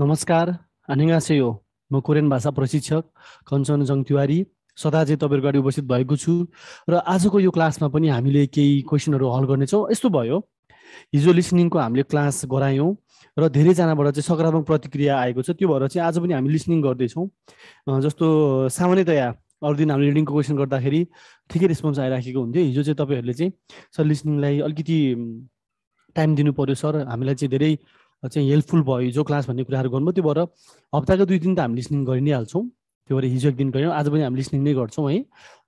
नमस्कार अनिङ्गासे यो म कोरियन भाषा प्रशिक्षक कञ्चन तिवारी सदा चाहिँ तपाईँहरूको अगाडि उपस्थित भएको छु र आजको यो क्लासमा पनि हामीले केही क्वेसनहरू हल गर्नेछौँ यस्तो भयो हिजो लिसनिङको हामीले क्लास गरायौँ र धेरैजनाबाट चाहिँ सकारात्मक प्रतिक्रिया आएको छ त्यो भएर चाहिँ आज पनि हामी लिसनिङ गर्दैछौँ जस्तो सामान्यतया अरू दिन हामीले रिडिङको क्वेसन गर्दाखेरि ठिकै रेस्पोन्स आइराखेको हुन्थ्यो हिजो चाहिँ तपाईँहरूले चाहिँ सर लिसनिङलाई अलिकति टाइम दिनु पऱ्यो सर हामीलाई चाहिँ धेरै चाहिँ हेल्पफुल भयो हिजो क्लास भन्ने कुराहरू गर्नु त्यो भएर हप्ताको दुई दिन त हामी लिसनिङ गरि नै हाल्छौँ त्यो भएर हिजो एक दिन गऱ्यौँ आज पनि हामी लिसनिङ नै गर्छौँ है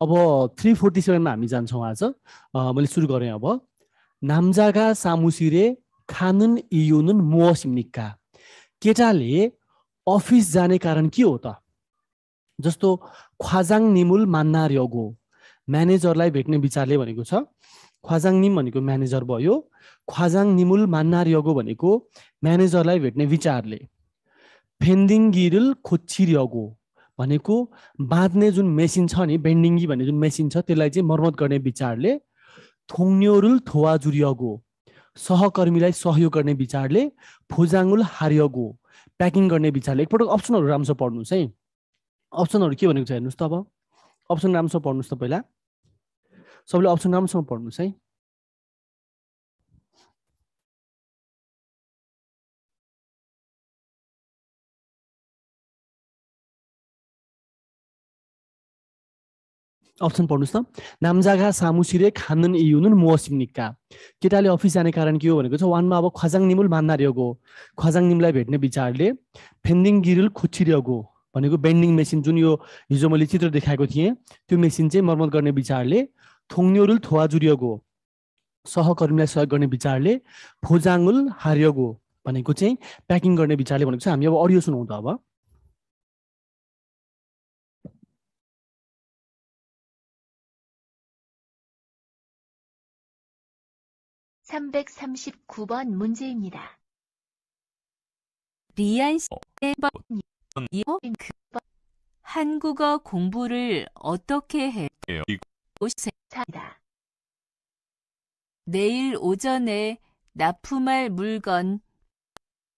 अब थ्री फोर्टी सेभेनमा हामी जान्छौँ आज मैले सुरु गरेँ अब नाम्जागा सामुसिरे खानुन इयुनुन निक्का केटाले अफिस जाने कारण के हो त जस्तो ख्वाजाङ निमुल मान्नार्यगो म्यानेजरलाई भेट्ने विचारले भनेको छ ख्वाजाङ निम भनेको म्यानेजर भयो ख्वाजाङ निमुल मान्नार भनेको म्यानेजरलाई भेट्ने विचारले फेन्दिङ गिरुल खोच्छि भनेको बाँध्ने जुन मेसिन छ नि बेन्डिङ्गी भन्ने जुन मेसिन छ त्यसलाई चाहिँ मर्मत गर्ने विचारले थोङ्योरुल थोवाजुर सहकर्मीलाई सहयोग गर्ने विचारले फोजाङुल हारियगो प्याकिङ गर्ने विचारले एकपटक अप्सनहरू राम्रो पढ्नुहोस् है अप्सनहरू के भनेको छ हेर्नुहोस् त अब अप्सन राम्रो पढ्नुहोस् त पहिला सबैले अप्सन राम्रोसँग पढ्नुहोस् है अप्सन पढ्नुहोस् न सिरे सामुसिरे खानन हुनु मुवासिम निक्का केटाले अफिस जाने कारण के हो भनेको छ वानमा अब खजाङ निमुल मान्दारियोगो खजाङ निमलाई भेट्ने विचारले फेन्दिङ गिरुल गो भनेको बेन्डिङ मेसिन जुन यो हिजो मैले चित्र देखाएको थिएँ त्यो मेसिन चाहिँ मर्मत गर्ने विचारले 동료를 도와주려고 सहकर्मीलाई सहयोग गर्ने विचारले फोजाङुल हार्यगो भनेको चाहिँ प्याकिङ गर्ने विचारले भनेको चाहिँ हामी अब अडियो सुनौँ त अब (339번) 문제입니다. 리안 씨의 한국어 공부를 어떻게 해요? 5세 차이다. 내일 오전에 납품할 물건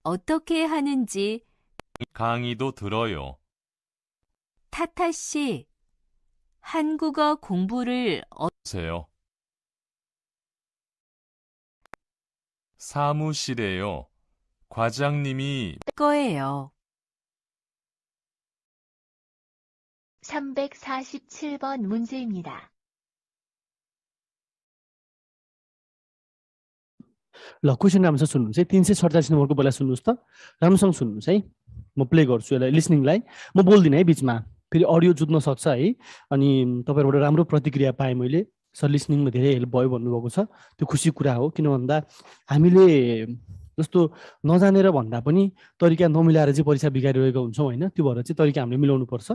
어떻게 하는지 강의도 들어요. 타타 씨, 한국어 공부를 어... 세요. 사무실에요. 과장님이 거예요. 347번 문제입니다. ल क्वेसन राम्रोसँग सुन्नुहोस् है तिन सय सडचालिस नम्बरको बेला सुन्नुहोस् त राम्रोसँग सुन्नुहोस् है म प्ले गर्छु यसलाई लिसनिङलाई म बोल्दिनँ है बिचमा फेरि अडियो जुत्न सक्छ है अनि तपाईँहरूबाट राम्रो प्रतिक्रिया पाएँ मैले सर लिसनिङमा धेरै हेल्प भयो भन्नुभएको छ त्यो खुसी कुरा हो किन भन्दा हामीले जस्तो नजानेर भन्दा पनि तरिका नमिलाएर चाहिँ परीक्षा बिगारिरहेको हुन्छौँ होइन त्यो भएर चाहिँ तरिका हामीले मिलाउनु पर्छ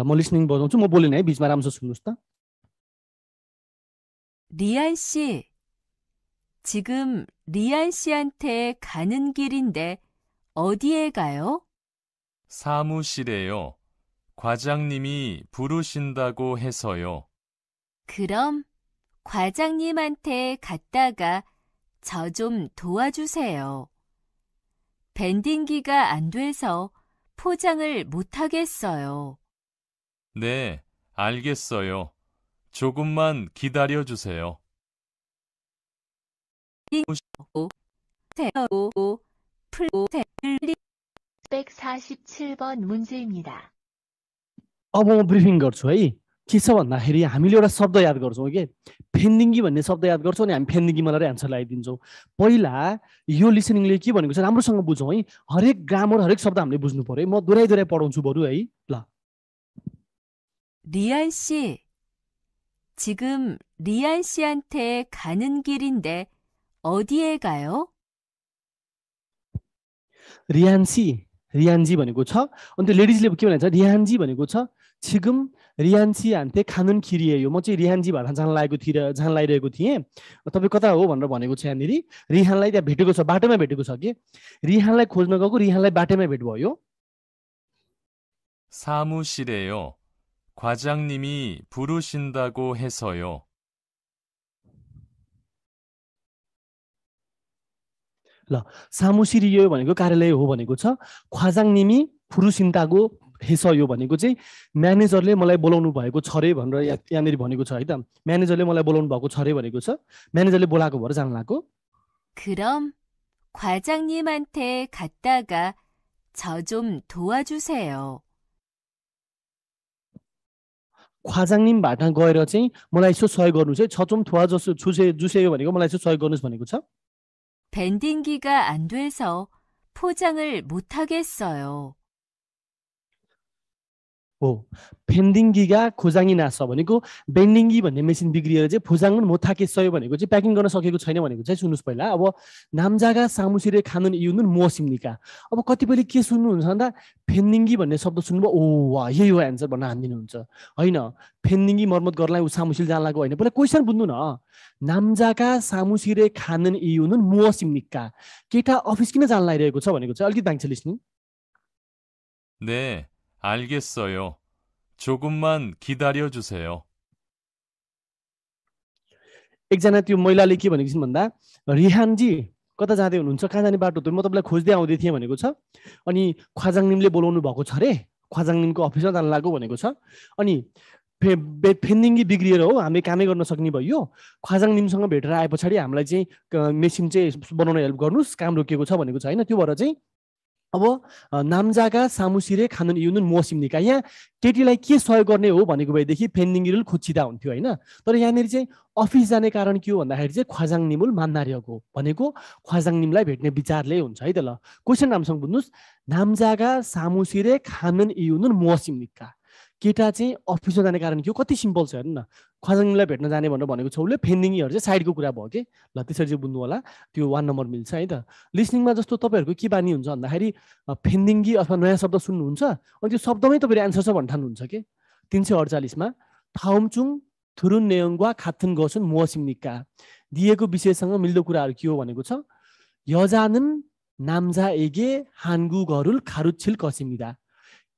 ल म लिसनिङ बजाउँछु म बोलेन है बिचमा राम्रोसँग सुन्नुहोस् त DIC 지금 리안 씨한테 가는 길인데 어디에 가요? 사무실에요. 과장님이 부르신다고 해서요. 그럼 과장님한테 갔다가 저 좀 도와주세요. 밴딩기가 안 돼서 포장을 못하겠어요. 네, 알겠어요. 조금만 기다려 주세요. 5 풀고 147번 문제입니다. अब म ब्रिफिङ गर्छु है के छ भन्दाखेरि हामीले एउटा शब्द याद गर्छौँ कि फेन्दिङ्गी भन्ने शब्द याद गर्छौँ अनि हामी फेन्दिङ्गी मलाई एन्सर लगाइदिन्छौँ पहिला यो लिसनिङले के भनेको छ राम्रोसँग बुझौँ है हरेक ग्रामर हरेक शब्द हामीले बुझ्नु पऱ्यो म दोहोऱ्याइ दोहोऱ्याइ पढाउँछु बरु है ल 리알 씨, 지금 리알 씨한테 가는 길인데 어디에 가요? 리안씨, 리안지 भनेको छ अन्त लेडिजले के भन्छ रिहानजी भनेको छ 지금 रियान्सी हान्थे खानुन किरिए यो म चाहिँ रिहानजी भाषा झान लागेको थिएँ झान लगाइरहेको थिएँ तपाईँ कता हो भनेर भनेको छ यहाँनिर रिहानलाई त्यहाँ भेटेको छ बाटोमा भेटेको छ कि रिहानलाई खोज्न गएको रिहानलाई बाटोमा भेट भयो 사무실에요. 과장님이 부르신다고 해서요. ल सामुसिरी यो भनेको कार्यालय हो भनेको छ ख्वाजाङ निमी फुरुसिन्ताको हेस यो भनेको चाहिँ म्यानेजरले मलाई बोलाउनु भएको छ अरे भनेर या यहाँनिर भनेको छ है त म्यानेजरले मलाई बोलाउनु भएको छ अरे भनेको छ म्यानेजरले बोलाएको भएर जानु लागेको 그럼 과장님한테 갔다가 गएर चाहिँ मलाई यसो सहयोग गर्नु है छ चुम थुवा जसो छुसे जुसे भनेको मलाई यसो सहयोग गर्नुहोस् भनेको छ 밴딩기가 안 돼서 포장을 못 하겠어요. हो फेन्दिङ्गीगा खोजाङ्गी नास भनेको बेन्डिङ्गी भन्ने मेसिन बिग्रिएर चाहिँ फोजाङ मोथाके सयो भनेको चाहिँ प्याकिङ गर्न सकेको छैन भनेको चाहिँ सुन्नुहोस् पहिला अब नाम्जागा सामुसिरे खानुन युनुन मोसिम्निका अब कतिपयले के सुन्नुहुन्छ भन्दा फेन्दिङ्गी भन्ने शब्द सुन्नुभयो ओ वा यही हो एन्सर भन्न हानिदिनुहुन्छ होइन फेन्दिङ्गी मर्मत गर्नलाई ऊ सामुसिल जान लागेको होइन पहिला क्वेसन बुझ्नु न नाम्जाका सामुसिरे खानुन युनुन मोसिम्निका केटा अफिस किन जान लागिरहेको छ भनेको चाहिँ अलिकति दाङ्छ लिस्नु 알겠어요. 조금만 기다려 주세요. एकजना त्यो महिलाले के भनेपछि भन्दा रिहानजी कता जाँदै हुनुहुन्छ कहाँ जाने बाटो त म तपाईँलाई खोज्दै आउँदै थिएँ भनेको छ अनि ख्वाजाङनिमले बोलाउनु भएको छ अरे ख्वाजाङनिमको अफिसमा जानु लागेको भनेको छ अनि फे फेन्दिङ्गी बिग्रिएर हो हामी कामै गर्न सक्ने भयो ख्वाजाङ निमसँग भेटेर आए पछाडि हामीलाई चाहिँ मेसिन चाहिँ बनाउन हेल्प गर्नुहोस् काम रोकिएको छ भनेको छ होइन त्यो भएर चाहिँ अब नाम्जाका सामुसिरे खानुन युनुन निका यहाँ केटीलाई के सहयोग गर्ने हो भनेको भएदेखि रुल खुच्छिदा हुन्थ्यो होइन तर यहाँनिर चाहिँ अफिस जाने कारण के हो भन्दाखेरि चाहिँ ख्वाजाङ निमुल मान्दार्यको भनेको ख्वाजाङ निमलाई भेट्ने विचारले हुन्छ है त ल क्वेसन राम्रोसँग बुझ्नुहोस् नामजागा सामुसिरे खानुन युनुन निका केटा चाहिँ अफिसमा जाने कारण के हो कति सिम्पल छ हेर्नु न खजाङलाई भेट्न जाने भनेर भनेको छ उसले फेन्डिङहरू चाहिँ साइडको कुरा भयो कि ल त्यसरी चाहिँ बुझ्नु होला त्यो वान नम्बर मिल्छ है त लिसनिङमा जस्तो तपाईँहरूको के बानी हुन्छ भन्दाखेरि फेन्दिङ्गी अथवा नयाँ शब्द सुन्नुहुन्छ अनि त्यो शब्दमै तपाईँले एन्सर छ भन्ने ठान्नुहुन्छ कि तिन सय अडचालिसमा थाउमचुङ थुरुन नेयङ्वा खाथुन गसुन मोसिम निक्का दिएको विषयसँग मिल्दो कुराहरू के हो भनेको छ यजानुन नाम्जा एगे हान्गु घरुल खारुच्छिल कसिमिदा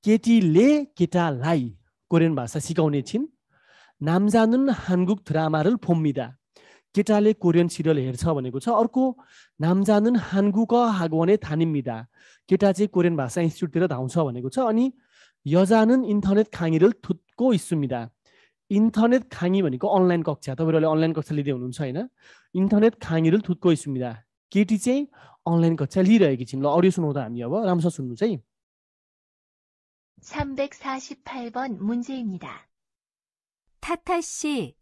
केटीले केटालाई कोरियन भाषा सिकाउने छिन् नामजानुन हानगुक थ्रामारल फोम्मिदा केटाले कोरियन सिरियल हेर्छ भनेको छ अर्को नामजानुन हानगुक हागवने थानिमिदा केटा चाहिँ कोरियन भाषा इन्स्टिच्युटतिर धाउँछ भनेको छ अनि यजानुन इन्टरनेट खाँगिरल थुत्को इस्सुमिदा इन्टरनेट खाँगी भनेको अनलाइन कक्षा तपाईँहरूले अनलाइन कक्षा लिँदै हुनुहुन्छ होइन इन्टरनेट खाँगिरल थुत्को इस्सुमिदा केटी चाहिँ अनलाइन कक्षा लिइरहेकी छिन् ल अडियो सुनाउँदा हामी अब राम्रोसँग सुन्नु है 348번 문제입니다. 타타 씨,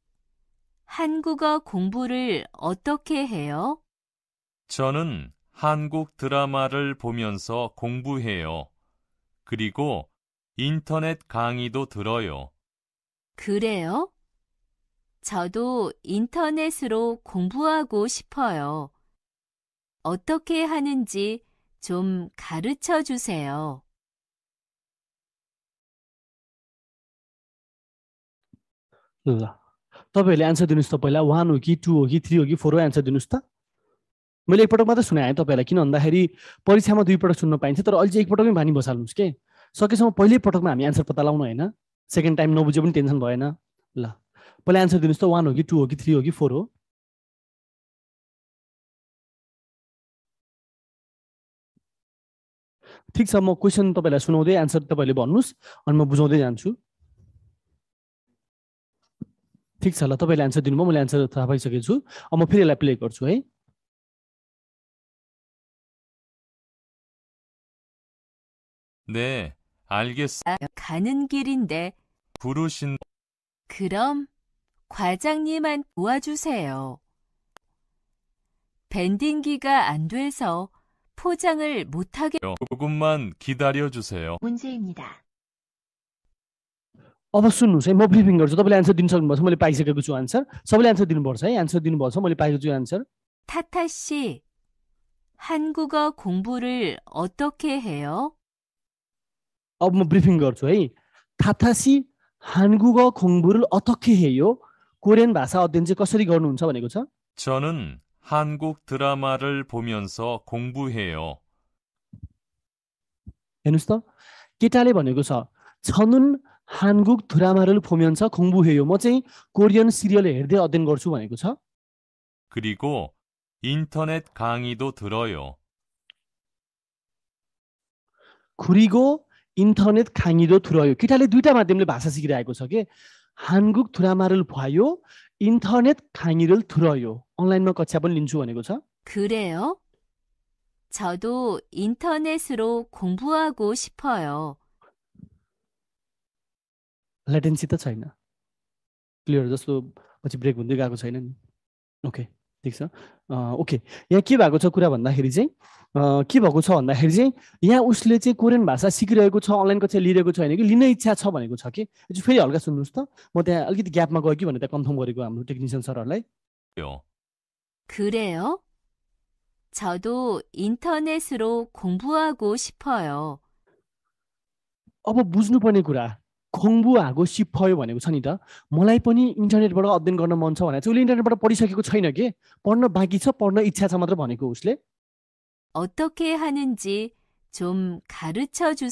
한국어 공부를 어떻게 해요? 저는 한국 드라마를 보면서 공부해요. 그리고 인터넷 강의도 들어요. 그래요? 저도 인터넷으로 공부하고 싶어요. 어떻게 하는지 좀 가르쳐 주세요. ल तपाईँहरूले एन्सर दिनुहोस् त पहिला वान हो कि टू हो कि थ्री हो कि फोर हो एन्सर दिनुहोस् त मैले एकपटक मात्रै सुनाएँ तपाईँलाई किन भन्दाखेरि परीक्षामा दुईपटक सुन्न पाइन्छ तर अहिले चाहिँ एकपटकमै भानी बसाल्नुहोस् के सकेसम्म पहिल्यै पटकमा हामी एन्सर पत्ता लाउनु होइन सेकेन्ड टाइम नबुझे पनि टेन्सन भएन ल पहिला एन्सर दिनुहोस् त वान हो कि टू हो कि थ्री हो कि फोर हो ठिक छ म क्वेसन तपाईँलाई सुनाउँदै एन्सर तपाईँले भन्नुहोस् अनि म बुझाउँदै जान्छु ठिक छ ल त प ा ई ल े एन्सर दिनुभयो मैले एन्सर थाहा पाइसकेको छु अब म फेरि यसलाई प्ले गर्छु है 네, 알겠어. 아, 가는 길인데 부르신 그럼 과장님한 도와주세요. 밴딩기가 안 돼서 포장을 못하게 조금만 기다려주세요. 문제입니다. अब सुन्नुहोस् है म ब्रिफिङ गर्छु तपाईँले एन्सर दिन सक्नुपर्छ मैले पाइसकेको छु आन्सर सबैले एन्सर दिनुपर्छ है एन्सर दिनुपर्छ मैले पाएको छु आन्सर 타타 씨, 한국어 공부를 어떻게 해요? अब म ब्रिफिङ गर्छु है थाथासी हानगुग खुङबुरुल अतखे हे यो कोरियन भाषा अध्ययन चाहिँ कसरी गर्नुहुन्छ भनेको छ 저는 한국 드라마를 보면서 공부해요. हेर्नुहोस् त केटाले भनेको छ छनुन 한국 드라마를 보면서 공부해요. 뭐 च 코리안 시리얼 हेर्दै अ ध ् य 그리고 인터넷 강의도 들어요. 그리고 인터넷 강의도 들어요. 기타ले दुईटा माध्यमले 한국 드라마를 봐요. 인터넷 강의를 들어요. 온라인मा कक्षा पनि 그래요? 저도 인터넷으로 공부하고 싶어요. लेटेन्सी त छैन क्लियर जस्तो पछि ब्रेक हुँदै गएको छैन नि ओके ठिक छ ओके यहाँ के भएको छ कुरा भन्दाखेरि चाहिँ के भएको छ भन्दाखेरि चाहिँ यहाँ उसले चाहिँ कोरियन भाषा सिकिरहेको छ अनलाइन कक्षा लिइरहेको छैन कि लिन इच्छा छ भनेको छ कि फेरि हल्का सुन्नुहोस् त म त्यहाँ अलिकति ग्यापमा गएँ कि भनेर त्यहाँ कन्फर्म गरेको हाम्रो टेक्निसियन सरहरूलाई 그래요? 저도 인터넷으로 공부하고 싶어요. अब बुझ्नुपर्ने कुरा खोङ्बु आगो सिपयो भनेको छ नि त मलाई पनि इन्टरनेटबाट अध्ययन गर्न मन छ भनेर चाहिँ उसले इन्टरनेटबाट पढिसकेको छैन कि पढ्न बाँकी छ पढ्न इच्छा छ मात्र भनेको उसले 가르쳐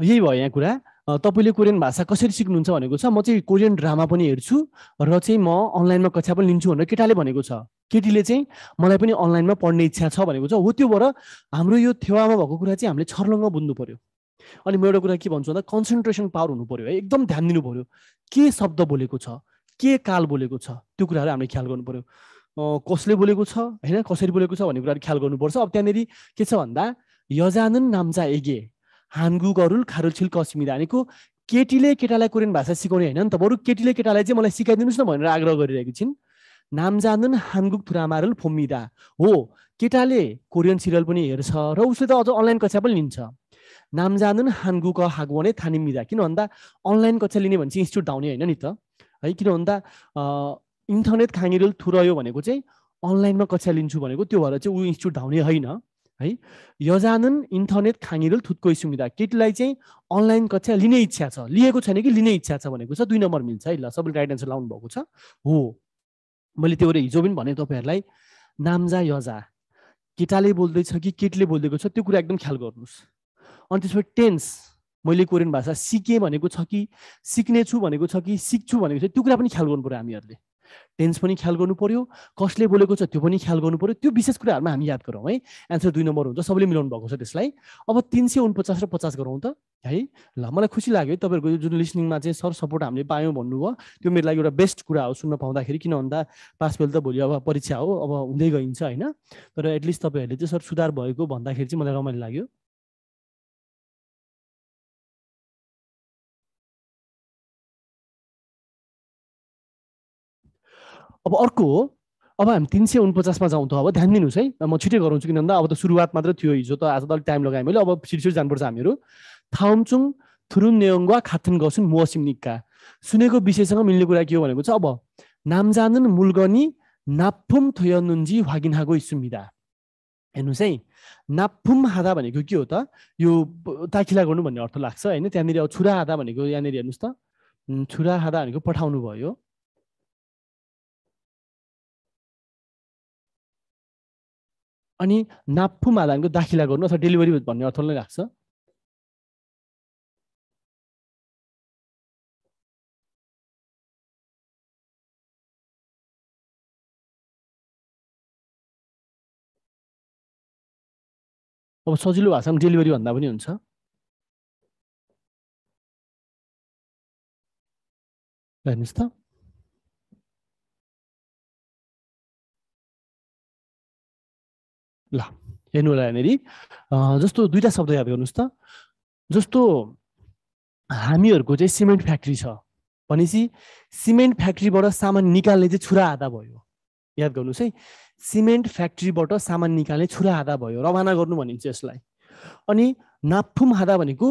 यही भयो यहाँ कुरा तपाईँले कोरियन भाषा कसरी सिक्नुहुन्छ भनेको छ म चाहिँ कोरियन ड्रामा पनि हेर्छु र चाहिँ म अनलाइनमा कक्षा पनि लिन्छु भनेर केटाले भनेको छ केटीले चाहिँ मलाई पनि अनलाइनमा पढ्ने इच्छा छ भनेको छ हो त्योबाट हाम्रो यो थेवामा भएको कुरा चाहिँ हामीले छर्लङ्ग बुझ्नु पऱ्यो अनि म एउटा कुरा के भन्छु भन्दा कन्सन्ट्रेसन पावर हुनु पऱ्यो है एकदम ध्यान दिनु पऱ्यो के शब्द बोलेको छ के काल बोलेको छ त्यो कुराहरू हामीले ख्याल गर्नु पऱ्यो कसले बोलेको छ होइन कसरी बोलेको छ भन्ने कुराहरू ख्याल गर्नुपर्छ अब त्यहाँनिर के छ भन्दा यजानन नाम्चा एगे हान्गु गरुल छिल कसिमी भनेको केटीले केटालाई कोरियन भाषा सिकाउने होइन नि त बरु केटीले केटालाई चाहिँ मलाई सिकाइदिनुहोस् न भनेर आग्रह गरिरहेकी छिन् नाम नामजान्दन हानगुक थुरामारुल फोमिदा हो केटाले कोरियन सिरियल पनि हेर्छ र उसले त अझ अनलाइन कक्षा पनि लिन्छ नाम नामजान्दन हान्गुक हागुवानै थानिमिदा किन भन्दा अनलाइन कक्षा लिने भने चाहिँ इन्स्टिट्युट धाउने होइन नि त है किन भन्दा इन्टरनेट खाँगिरुल थुरयो भनेको चाहिँ अनलाइनमा कक्षा लिन्छु भनेको त्यो भएर चाहिँ ऊ इन्स्टिच्युट धाउने होइन है यजानन इन्टरनेट खाँगिरल थुत्को सुविधा केटीलाई चाहिँ अनलाइन कक्षा लिने इच्छा छ लिएको छैन कि लिने इच्छा छ भनेको छ दुई नम्बर मिल्छ है ल सबैले गाइडेन्स लाउनु भएको छ हो मैले त्यो हिजो पनि भने तपाईँहरूलाई नाम्जा यजा केटाले बोल्दैछ कि केटीले बोलिदिएको छ त्यो कुरा एकदम ख्याल गर्नुहोस् अनि त्यसपछि टेन्स मैले कोरियन भाषा सिकेँ भनेको छ कि सिक्नेछु भनेको छ कि सिक्छु भनेको छ त्यो कुरा पनि ख्याल गर्नु पऱ्यो हामीहरूले टेन्स पनि ख्याल गर्नु पऱ्यो कसले बोलेको छ त्यो पनि ख्याल गर्नु पऱ्यो त्यो विशेष कुराहरूमा हामी याद गरौँ है एन्सर दुई नम्बर हुन्छ सबैले मिलाउनु भएको छ त्यसलाई अब तिन सय उनपचास र पचास गरौँ त है ल मलाई खुसी लाग्यो तपाईँहरूको जुन लिसनिङमा चाहिँ सर सपोर्ट हामीले पायौँ भन्नुभयो त्यो मेरो लागि एउटा बेस्ट कुरा हो सुन्न पाउँदाखेरि किन भन्दा पास फेल त भोलि अब परीक्षा हो अब हुँदै गइन्छ होइन तर एटलिस्ट तपाईँहरूले चाहिँ सर सुधार भएको भन्दाखेरि चाहिँ मलाई रमाइलो लाग्यो अब अर्को हो अब हामी तिन सय उनपचासमा जाउँ त अब ध्यान दिनुहोस् है म छिटै गराउँछु किन अब त सुरुवात मात्र थियो हिजो त आज त अलिक टाइम लगाएँ मैले अब छिटो छिटो जानुपर्छ हामीहरू थाउम्चुङ थुरुम नेयोङ्गा खाथुन गसुन मोसिम निक्का सुनेको विषयसँग मिल्ने कुरा के हो भनेको छ अब नामजानन मुलगनी नाफुम थुयनुन्जी वागिनाको सुविधा हेर्नुहोस् है नाफुम हाँदा भनेको के हो त यो ताखिला गर्नु भन्ने अर्थ लाग्छ होइन त्यहाँनिर अब छुरा हाँदा भनेको यहाँनिर हेर्नुहोस् त छुरा हाँदा भनेको पठाउनु भयो अनि नाप्फु मादानको दाखिला गर्नु अथवा डेलिभरी भन्ने नै लाग्छ अब सजिलो भाषामा डेलिभरी भन्दा पनि हुन्छ हेर्नुहोस् त ल हेर्नु होला यहाँनिर जस्तो दुईवटा शब्द याद गर्नुहोस् त जस्तो हामीहरूको चाहिँ सिमेन्ट फ्याक्ट्री छ भनेपछि सिमेन्ट फ्याक्ट्रीबाट सामान निकाल्ने चाहिँ छुरा आधा भयो याद गर्नुहोस् है सिमेन्ट फ्याक्ट्रीबाट सामान निकाल्ने छुरा आधा भयो रवाना गर्नु भनिन्छ यसलाई अनि नाफुम आधा भनेको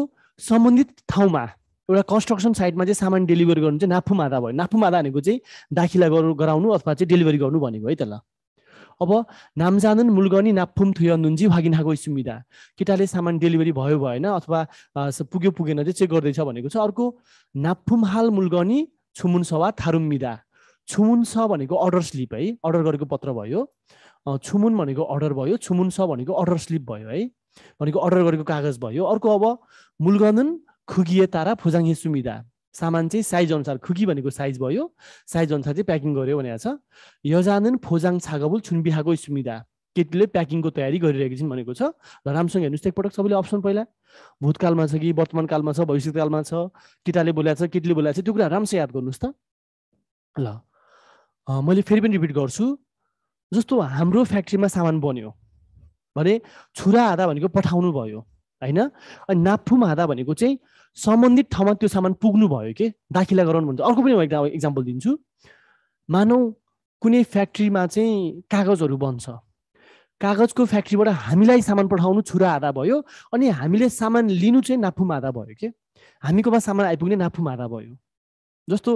सम्बन्धित ठाउँमा एउटा कन्स्ट्रक्सन साइटमा चाहिँ सामान डेलिभर गर्नु चाहिँ नाफुम आधा भयो नाफुम आधा भनेको चाहिँ दाखिला गर्नु गराउनु अथवा चाहिँ डेलिभरी गर्नु भनेको है त ल अब थुय नुन्जी 납품되었는지 확인하고 있습니다. केटाले सामान डेलिभरी भयो भएन अथवा पुग्यो पुगेन चाहिँ चेक गर्दैछ भनेको छ अर्को नाप्फुमहाल मुलगनी छुमुन सवा थारुम्मिदा छुमुन स भनेको अर्डर स्लिप है अर्डर गरेको पत्र भयो छुमुन भनेको अर्डर भयो छुमुन स भनेको अर्डर स्लिप भयो है भनेको अर्डर गरेको कागज भयो अर्को अब मुलगनन खुगिए तारा फुजाङ सुमिदा सामान चाहिँ साइज अनुसार खुकी भनेको साइज भयो साइज अनुसार चाहिँ प्याकिङ गर्यो भनेको छ यजानन फोजाङ छागबुल छुनबिहाको सुविधा केटीले प्याकिङको तयारी गरिरहेको छिन् भनेको छ र राम्रोसँग हेर्नुहोस् त एकपटक सबैले अप्सन पहिला भूतकालमा छ कि वर्तमान कालमा छ कालमा छ केटाले बोलाएको छ केटीले बोलाएको छ त्यो कुरा राम्रोसँग याद गर्नुहोस् त ल मैले फेरि पनि रिपिट गर्छु जस्तो हाम्रो फ्याक्ट्रीमा सामान बन्यो भने छुरा आधा भनेको पठाउनु भयो होइन अनि नाप्फुमा आधा भनेको चाहिँ सम्बन्धित ठाउँमा त्यो सामान पुग्नु भयो के दाखिला गराउनु भन्छ अर्को पनि म एकदम इक्जाम्पल दिन्छु मानौ कुनै फ्याक्ट्रीमा चाहिँ कागजहरू बन्छ कागजको फ्याक्ट्रीबाट हामीलाई सामान पठाउनु छुरा आधा भयो अनि हामीले सामान लिनु चाहिँ नाफुम आधा भयो के हामीकोमा सामान आइपुग्ने नाफुम आधा भयो जस्तो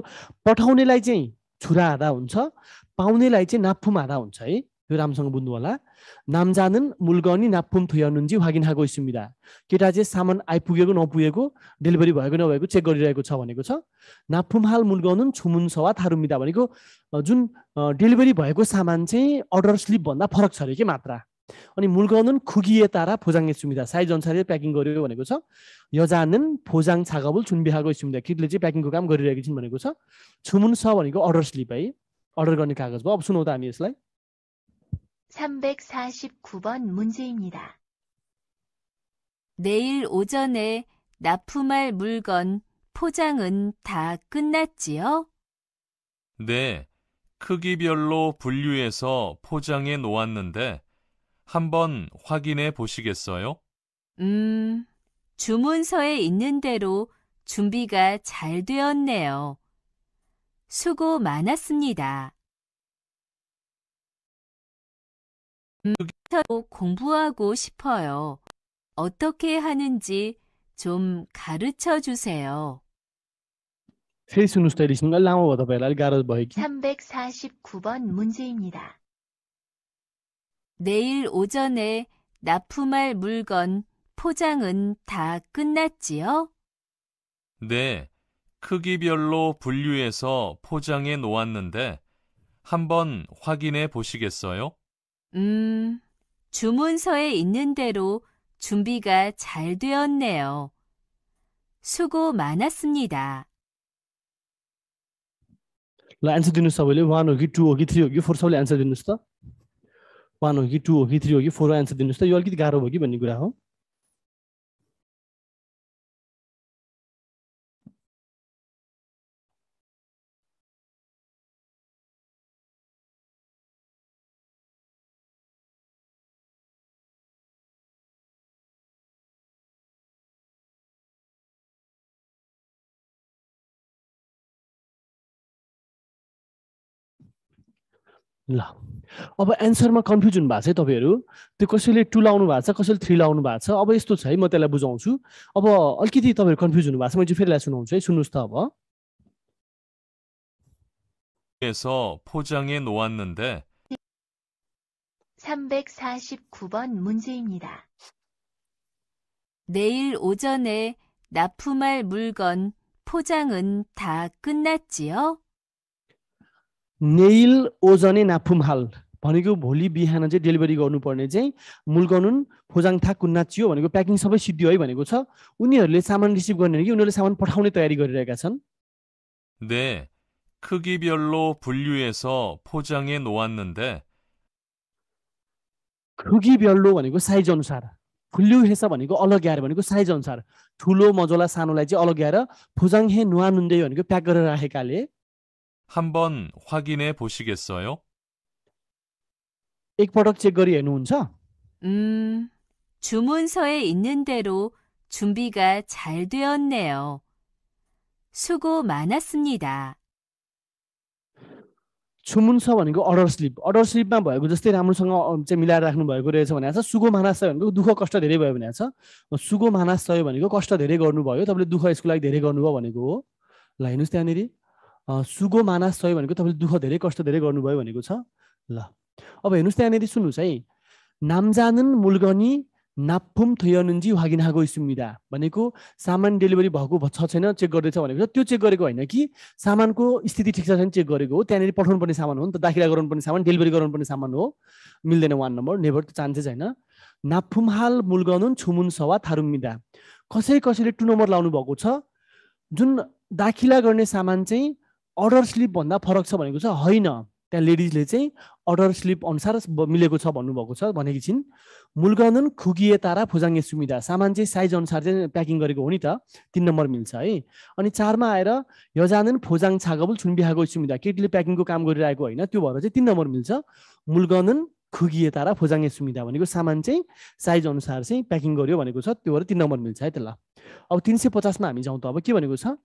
पठाउनेलाई चाहिँ छुरा आधा हुन्छ पाउनेलाई चाहिँ नाफुम आधा हुन्छ है यो राम्रोसँग बुझ्नु होला जानन मुलगनी नापुम थुयानुन्जी हागिनहाको सुविधा केटा चाहिँ सामान आइपुगेको नपुगेको डेलिभरी भएको नभएको चेक गरिरहेको छ भनेको छ नापुम हाल मुलगनुन छुमुन सवा थारुमिदा भनेको जुन डेलिभरी भएको सामान चाहिँ अर्डर स्लिपभन्दा फरक छ अरे के मात्रा अनि मुलगनुन खुगिए तारा फोजाङ सुविधा साइज अनुसारले प्याकिङ गर्यो भनेको छ यजानन फोजाङ छागाबुल छुनबिहाको सुविधा किटले चाहिँ प्याकिङको काम गरिरहेकी छिन् भनेको छ छुमुन स भनेको अर्डर स्लिप है अर्डर गर्ने कागज भयो अब सुनौ त हामी यसलाई 349번 문제입니다. 내일 오전에 납품할 물건 포장은 다 끝났지요? 네, 크기별로 분류해서 포장해 놓았는데 한번 확인해 보시겠어요? 음, 주문서에 있는 대로 준비가 잘 되었네요. 수고 많았습니다. 저도 공부하고 싶어요. 어떻게 하는지 좀 가르쳐 주세요. 349번 문제입니다. 내일 오전에 납품할 물건 포장은 다 끝났지요? 네, 크기별로 분류해서 포장해 놓았는데 한번 확인해 보시겠어요? 음, 주문서에 있는 대로 준비가 잘 되었네요. 수고 많았습니다. ल एन्सर दिनुहोस् तपाईँले वान हो कि टू हो कि थ्री हो कि फोर सबैले एन्सर दिनुहोस् त वान हो कि टू हो कि थ्री हो कि फोर हो एन्सर दिनुहोस् त यो अलिकति गाह्रो भयो कि भन्ने कुरा हो ल अब एन्सरमा कन्फ्युजन भएको छ है तपाईँहरू त्यो कसैले टु लाउनु भएको छ कसैले थ्री लाउनु भएको छ अब यस्तो छ है म त्यसलाई बुझाउँछु अब अलिकति तपाईँहरू कन्फ्युज हुनुभएको छ मैले फेरि सुनाउँछु है सुन्नुहोस् त अब 에서 포장해 놓았는데 349번 문제입니다. 내일 오전에 납품할 물건 포장은 다 끝났지요? नेइल ओजने नाफुमहाल भनेको भोलि बिहान चाहिँ डेलिभरी गर्नुपर्ने चाहिँ मुलगनुन फोजाङथा कुन्नाचियो भनेको प्याकिङ सबै सिद्धि है भनेको छ उनीहरूले सामान रिसिभ गर्ने कि उनीहरूले सामान पठाउने तयारी गरिरहेका छन् 크기별로 분류해서 포장해 놓았는데 크기별로 भनेको साइज अनुसार 분류해서 भनेको अलग अलग्याएर भनेको साइज अनुसार ठुलो मजोला सानोलाई चाहिँ अलग अलग्याएर हे नुवानुन्दे भनेको प्याक गरेर राखेकाले 한번 확인해 보시겠어요? एकपटक चेक गरिहेर्नुहुन्छ 음, 주문서에 있는 대로 준비가 잘 되었네요. 수고 많았습니다. छुमुन्छ भनेको अर्डर स्लिप अर्डर स्लिपमा भएको जस्तै राम्रोसँग अ, चाहिँ मिलाएर राख्नु भएको रहेछ भनेको छ सुगो मानास भनेको दुःख कष्ट धेरै भयो भनेको छ सुगो मानास भनेको कष्ट धेरै गर्नुभयो तपाईँले दुःख यसको लागि धेरै गर्नुभयो भनेको हो ल हेर्नुहोस् त्यहाँनिर सुगो मानस सय भनेको तपाईँले दुःख धेरै कष्ट धेरै गर्नुभयो भनेको छ ल अब हेर्नुहोस् त्यहाँनिर सुन्नुहोस् है नाम्जानन मुलगनी नाप्फुम थुयनुन्जी वागिनागो सुविधा भनेको सामान डेलिभरी भएको छ छैन चेक गर्दैछ भनेको छ त्यो चेक गरेको होइन कि सामानको स्थिति ठिक छ भने चेक गरेको हो त्यहाँनिर पर्ने सामान हो नि त दाखिला गर्नुपर्ने सामान डेलिभरी गराउनुपर्ने सामान हो मिल्दैन वान नम्बर नेभर त चान्सेस होइन नाप्फुम हाल मुलगनुन छुमुन सवा थारुमिदा कसै कसैले टु नम्बर लाउनु भएको छ जुन दाखिला गर्ने सामान चाहिँ अर्डर स्लिपभन्दा फरक छ भनेको छ होइन त्यहाँ लेडिजले चाहिँ अर्डर स्लिप अनुसार मिलेको छ भन्नुभएको छ भनेकी छिन् मुलगन्धन खुगिए तारा फुजाङ्गे सुमिदा सामान चाहिँ साइज अनुसार चाहिँ प्याकिङ गरेको हो नि त तिन नम्बर मिल्छ है अनि चारमा आएर यजानन फोजाङ छागबुल छुन बिहाको सुमिदा केटीले प्याकिङको काम गरिरहेको होइन त्यो भएर चाहिँ तिन नम्बर मिल्छ मूलगन खुगिए तारा फुजाङ्गे सुमिदा भनेको सामान चाहिँ साइज अनुसार चाहिँ प्याकिङ गऱ्यो भनेको छ त्यो भएर तिन नम्बर मिल्छ है त्यसलाई अब तिन सय पचासमा हामी जाउँ त अब के भनेको छ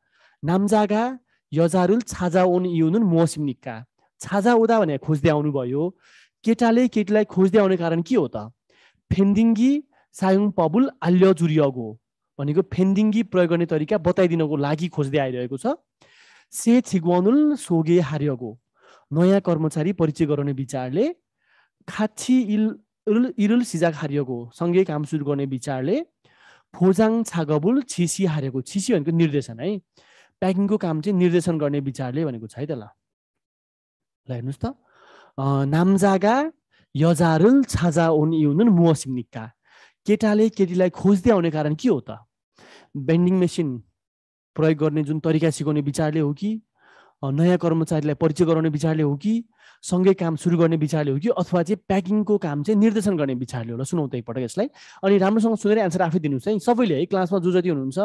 नामजागा यजारुल छाजा ओन इयुनुन निक्का छाजा उदा भने खोज्दै आउनुभयो केटाले केटीलाई खोज्दै आउने कारण के हो त फेन्दिङ्गी सायुङ पबुल आल्य जुरियगो भनेको फेन्दिङ्गी प्रयोग गर्ने तरिका बताइदिनको लागि खोज्दै आइरहेको छ से छिगुनुल सोगे हार्यगो नयाँ कर्मचारी परिचय गराउने विचारले खाछी इल इरुल सिजा सिजाक सँगै काम सुरु गर्ने विचारले फोजाङ छागबुल छिसी हारेको छिसी भनेको निर्देशन है प्याकिङको काम चाहिँ निर्देशन गर्ने विचारले भनेको छ है त ल हेर्नुहोस् त नामजागा यजारुल छाजा ओन युन निक्का केटाले केटीलाई खोज्दै आउने कारण के हो त बेन्डिङ मेसिन प्रयोग गर्ने जुन तरिका सिकाउने विचारले हो कि नयाँ कर्मचारीलाई परिचय गराउने विचारले हो कि सँगै काम सुरु गर्ने विचारले हो कि अथवा चाहिँ प्याकिङको काम चाहिँ निर्देशन गर्ने विचारले होला सुनाउँ त एकपटक यसलाई अनि राम्रोसँग सुनेर एन्सर आफै दिनुहोस् है सबैले है क्लासमा जो जति हुनुहुन्छ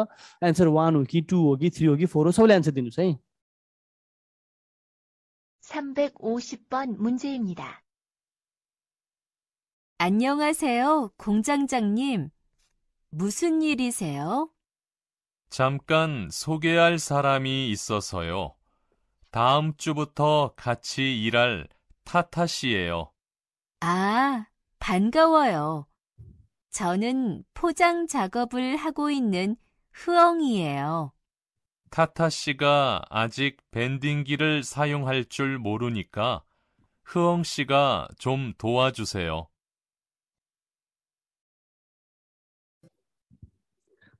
एन्सर वान हो कि टू हो कि थ्री हो कि फोर हो सबैले एन्सर दिनुहोस् है 350번 문제입니다. 안녕하세요, 공장장님. 무슨 일이세요? 잠깐 소개할 사람이 있어서요. 다음 주부터 같이 일할 타타 씨예요. 아, 반가워요. 저는 포장 작업을 하고 있는 흐엉이에요. 타타 씨가 아직 밴딩기를 사용할 줄 모르니까 흐엉 씨가 좀 도와주세요.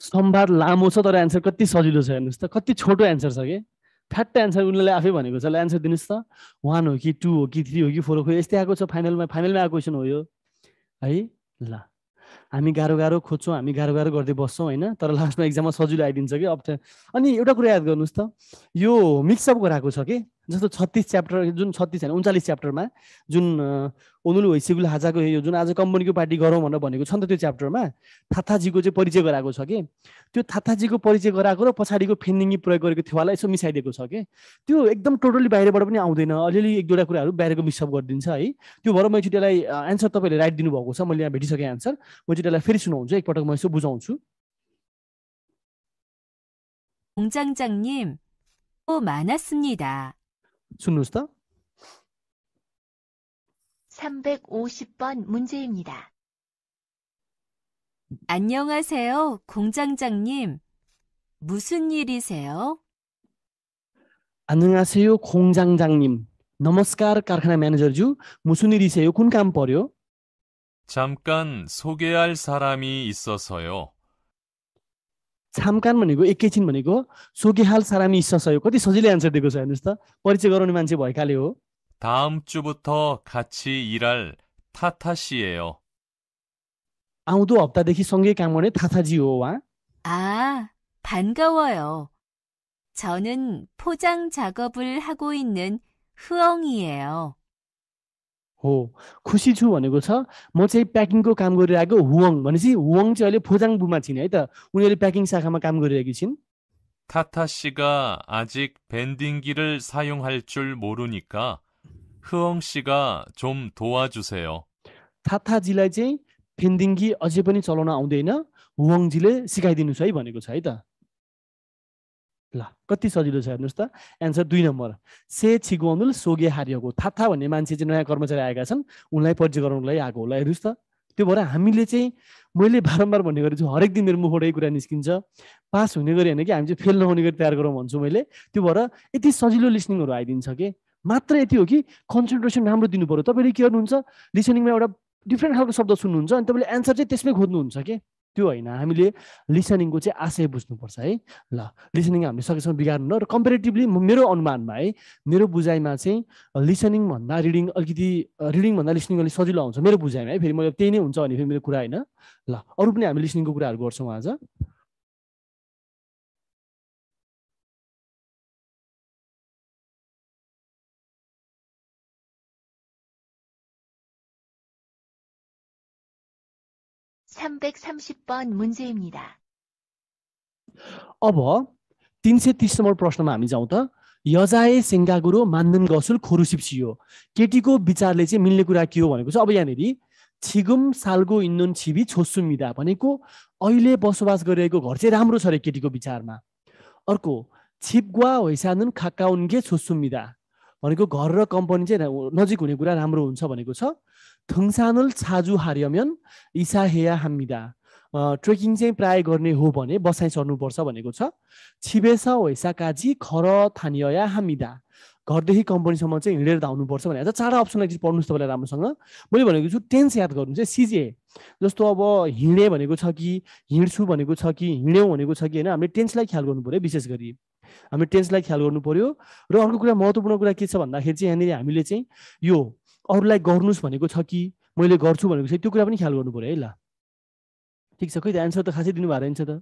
सम्वाद लामो छ तर एन्सर कति स ज फ्याट एन्सर उनीहरूले आफै भनेको छ ल एन्सर दिनुहोस् त वान हो कि टू हो कि थ्री हो कि फोर हो कि यस्तै आएको छ फाइनलमा फाइनलमा आएको क्वेसन हो यो है ल हामी गाह्रो गाह्रो खोज्छौँ हामी गाह्रो गाह्रो गर्दै बस्छौँ होइन तर लास्टमा एक्जाममा सजिलो आइदिन्छ कि अप्ठ्यारो अनि एउटा कुरा याद गर्नुहोस् त यो मिक्सअप गराएको छ कि जस्तो छत्तिस च्याप्टर जुन छत्तिस होइन उन्चालिस च्याप्टरमा जुन ओनुल भैसिगुल हाजाको यो जुन आज कम्पनीको पार्टी गरौँ भनेर भनेको छ नि त त्यो च्याप्टरमा थाथाजीको चाहिँ परिचय गराएको छ कि त्यो थाथाजीको परिचय गराएको र पछाडिको फेन्दिङ्गी प्रयोग गरेको थेवालाई यसो मिसाइदिएको छ कि त्यो एकदम टोटल्ली बाहिरबाट पनि आउँदैन अलिअलि एक दुईवटा कुराहरू बाहिरको मिसअप गरिदिन्छ है त्यो भएर मैले त्यसलाई एन्सर तपाईँले राइट दिनुभएको छ मैले यहाँ भेटिसकेँ एन्सर म चाहिँ त्यसलाई फेरि सुनाउँछु एकपटक म यसो बुझाउँछु 공장장님, 많았습니다. स ु스् 350번 문제입니다. 안녕하세요, 공장장님. 무슨 일이세요? 안녕하세요, 공장장님. নমস্কার কারখানা ম ্ য া요 কোন ক 잠깐 소개할 사람이 있어서요. छामकान भनेको एकैछिन भनेको सोगेहाल सारामी सहयोग कति सजिलै एन्सर दिएको छ हेर्नुहोस् त परिचय गराउने मान्छे भएकाले हो 다음 주부터 같이 일할 타타 씨예요. 아우도 없다देखि सँगै काम गर्ने 타타 जी हो 와. 아, 반가워요. 저는 포장 작업을 하고 있는 흐엉이에요. हो खुसी छु भनेको छ म चाहिँ प्याकिङको काम गरिरहेको हुवङ भनेपछि हुवङ चाहिँ अहिले फोजाङबुमा छिन् है त उनीहरूले प्याकिङ शाखामा काम गरिरहेकी छिन् 타타 씨가 아직 밴딩기를 사용할 줄 모르니까 흐엉 씨가 좀 도와주세요. 타타지लाई चाहिँ 밴딩기 अझै पनि चलाउन आउँदैन हुवङजीले सिकाइदिनुहोस् है भनेको छ है त ल कति सजिलो छ हेर्नुहोस् त एन्सर दुई नम्बर से छिगोनुल सोगे हारियोको थाथा भन्ने मान्छे चाहिँ नयाँ कर्मचारी आएका छन् उनलाई परिचय गराउनुलाई आएको होला हेर्नुहोस् त त्यो भएर हामीले चाहिँ मैले बारम्बार भन्ने गरेको छु हरेक दिन मेरो मुखबाट यही कुरा निस्किन्छ पास हुने गरी होइन कि हामी चाहिँ फेल नहुने गरी तयार गरौँ भन्छु मैले त्यो भएर यति सजिलो लिसनिङहरू आइदिन्छ कि मात्र यति हो कि कन्सन्ट्रेसन राम्रो दिनु पऱ्यो तपाईँले के गर्नुहुन्छ लिसनिङमा एउटा डिफ्रेन्ट खालको शब्द सुन्नुहुन्छ अनि तपाईँले एन्सर चाहिँ त्यसमै खोज्नुहुन्छ कि त्यो होइन हामीले लिसनिङको चाहिँ आशय बुझ्नुपर्छ है ल लिसनिङ हामीले सकेसम्म बिगार्नु र कम्पेरिटिभली मेरो अनुमानमा है मेरो बुझाइमा चाहिँ लिसनिङ भन्दा रिडिङ अलिकति रिडिङ भन्दा लिसनिङ अलिक सजिलो आउँछ मेरो बुझाइमा है फेरि मैले त्यही नै हुन्छ भने फेरि मेरो कुरा होइन ल अरू पनि हामी लिसनिङको कुराहरू गर्छौँ आज 330번 문제입니다. अब 330 नम्बर प्रश्नमा हामी जाउँ त यजाए सिङ्गागुरो मान्दन गसुल खोरुसिप्सियो केटीको विचारले चाहिँ मिल्ने कुरा के हो भनेको छ अब यहाँनिर छिगुम सालगो इन्दुन छिबी छोसुमिदा भनेको अहिले बसोबास गरिरहेको घर चाहिँ राम्रो छ अरे केटीको विचारमा अर्को छिप्वा होइसानुन खाकाउन्गे छोसुमिदा भनेको घर र कम्पनी चाहिँ नजिक हुने कुरा राम्रो हुन्छ भनेको छ थङसानल छाजु हार्यम्यन इसा हेया हामिदा ट्रेकिङ चाहिँ प्राय गर्ने हो भने बसाइ चढ्नुपर्छ भनेको छ छिबेस वैसा काजी खर थानिया हामिदा घरदेखि कम्पनीसम्म चाहिँ हिँडेर धाउनुपर्छ भनेर चारवटा अप्सन एकचोटि पढ्नुहोस् तपाईँलाई राम्रोसँग मैले भनेको छु टेन्स याद गर्नु चाहिँ सिजे जस्तो अब हिँडेँ भनेको छ कि हिँड्छु भनेको छ कि हिँड्यौँ भनेको छ कि होइन हामीले टेन्सलाई ख्याल गर्नु पऱ्यो विशेष गरी हामी टेन्सलाई ख्याल गर्नु पर्यो र अर्को कुरा महत्त्वपूर्ण कुरा के छ भन्दाखेरि चाहिँ यहाँनिर हामीले चाहिँ यो अरूलाई गर्नुहोस् भनेको छ कि मैले गर्छु भनेको छ त्यो कुरा पनि ख्याल गर्नु पऱ्यो है ल ठिक छ खोइ त एन्सर त खासै दिनुभएको रहेछ त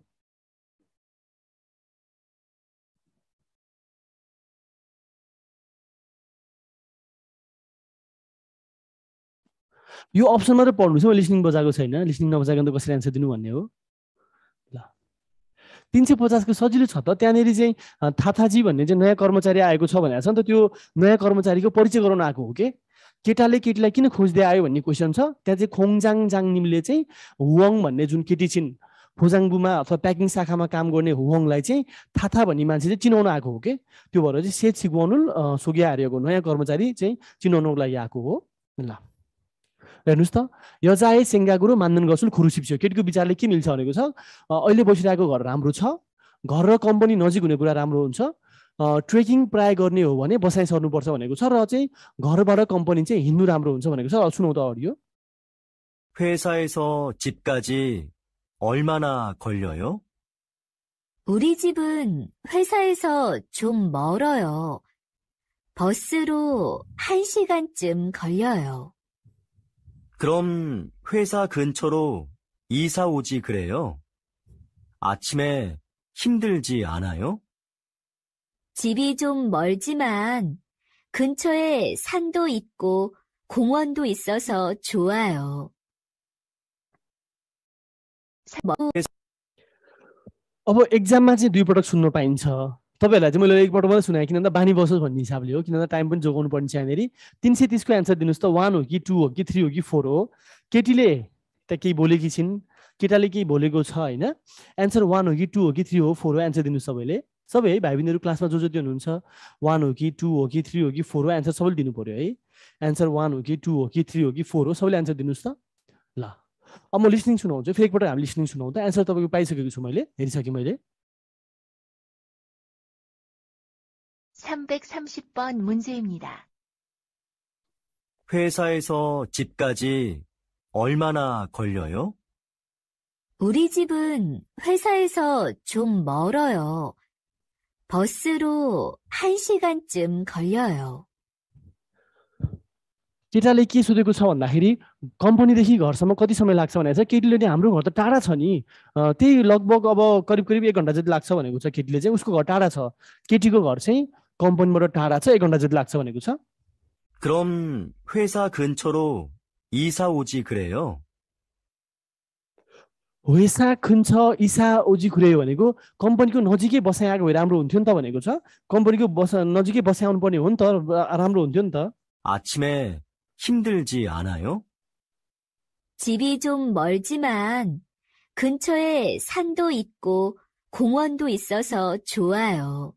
यो अप्सन मात्रै पढ्नु छ लिसनिङ बजाएको छैन लिसनिङ नबजाएको त कसरी एन्सर दिनु भन्ने हो तिन सय पचासको सजिलो छ त त्यहाँनिर चाहिँ थाथाजी भन्ने चाहिँ नयाँ कर्मचारी आएको छ भनेर छ नि त त्यो नयाँ कर्मचारीको परिचय गराउन आएको हो कि केटाले केटीलाई किन खोज्दै आयो भन्ने क्वेसन छ त्यहाँ चाहिँ खोङजाङ जाङ निमले चाहिँ हुवाङ भन्ने जुन केटी छिन् खोजाङबुमा अथवा प्याकिङ शाखामा काम गर्ने हुवाङलाई चाहिँ थाथा भन्ने मान्छे चाहिँ चिनाउन आएको हो कि त्यो भएर चाहिँ सेत सिगुवानुल सोगिया आर्यको नयाँ कर्मचारी चाहिँ चिनाउनको लागि आएको हो ल हेर्नुहोस् त यजाए सेङ्गाकुरो मान्दैन गसुल खुरुसिप्सियो केटीको विचारले के मिल्छ भनेको छ अहिले बसिरहेको घर राम्रो छ घर र कम्पनी नजिक हुने कुरा राम्रो हुन्छ ट्रेकिङ प्राय गर्ने हो भने बसाइ सर्नुपर्छ भनेको छ र चाहिँ घरबाट कम्पनी चाहिँ हिँड्नु राम्रो हुन्छ भनेको छ सुनौ त अडियो 회사에서 집까지 얼마나 걸려요? 우리 집은 회사에서 좀 멀어요. 버스로 1시간쯤 걸려요. 그럼 회사 근처로 이사 오지 그래요? 아침에 힘들지 않아요? 집이 좀 멀지만 근처에 산도 있고 공원도 있어서 좋아요. 뭐- अब एक्जाममा च ा ह तपाईँहरूलाई चाहिँ मैले एकपल्ट मात्रै सुनाएँ किनभने बानी बसोस् भन्ने हिसाबले हो किनभने टाइम पनि जोगाउनु पर्ने छ यहाँनिर तिन सय तिसको एन्सर दिनुहोस् त वान हो कि टू हो कि थ्री हो कि फोर हो केटीले त्यहाँ केही बोलेकी छिन् केटाले केही बोलेको छ होइन एन्सर वान हो कि टू हो कि थ्री हो फोर हो एन्सर दिनुहोस् सबैले सबै है भाइ बहिनीहरू क्लासमा जो जति हुनुहुन्छ वान हो कि टू हो कि थ्री हो कि फोर हो एन्सर सबैले दिनु पऱ्यो है एन्सर वान हो कि टू हो कि थ्री हो कि फोर हो सबैले एन्सर दिनुहोस् त ल अब म लिस्निङ सुनाउँछु फेरि एकपल्ट हामी लिस्निङ सुनाउँ त एन्सर तपाईँको पाइसकेको छु मैले हेरिसकेँ मैले 330번 문제입니다. 회사에서 집까지 얼마나 걸려요? 우리 집은 회사에서 좀 멀어요. 버스로 1시간쯤 걸려요. केटाले के सोधेको छ भन्दाखेरि कम्पनीदेखि घरसम्म कति समय लाग्छ भनेको छ केटीले नि हाम्रो घर त टाढा छ नि त्यही लगभग अब करिब करिब एक घन्टा जति लाग्छ भनेको छ केटीले चाहिँ उसको घर टाढा छ केटीको घर चाहिँ 컴퍼니बाट टाढा छ एक घन्टा जति लाग्छ भनेको छ 그럼 회사 근처로 이사 오지 그래요? 회사 근처 이사 오지 그래요 भनेको कम्पनीको नजिकै बसाइ आएको भए राम्रो हुन्थ्यो नि त भनेको छ कम्पनीको बस नजिकै बसाइ आउनुपर्ने हो नि त राम्रो हुन्थ्यो नि त 아침에 힘들지 않아요? 집이 좀 멀지만 근처에 산도 있고 공원도 있어서 좋아요.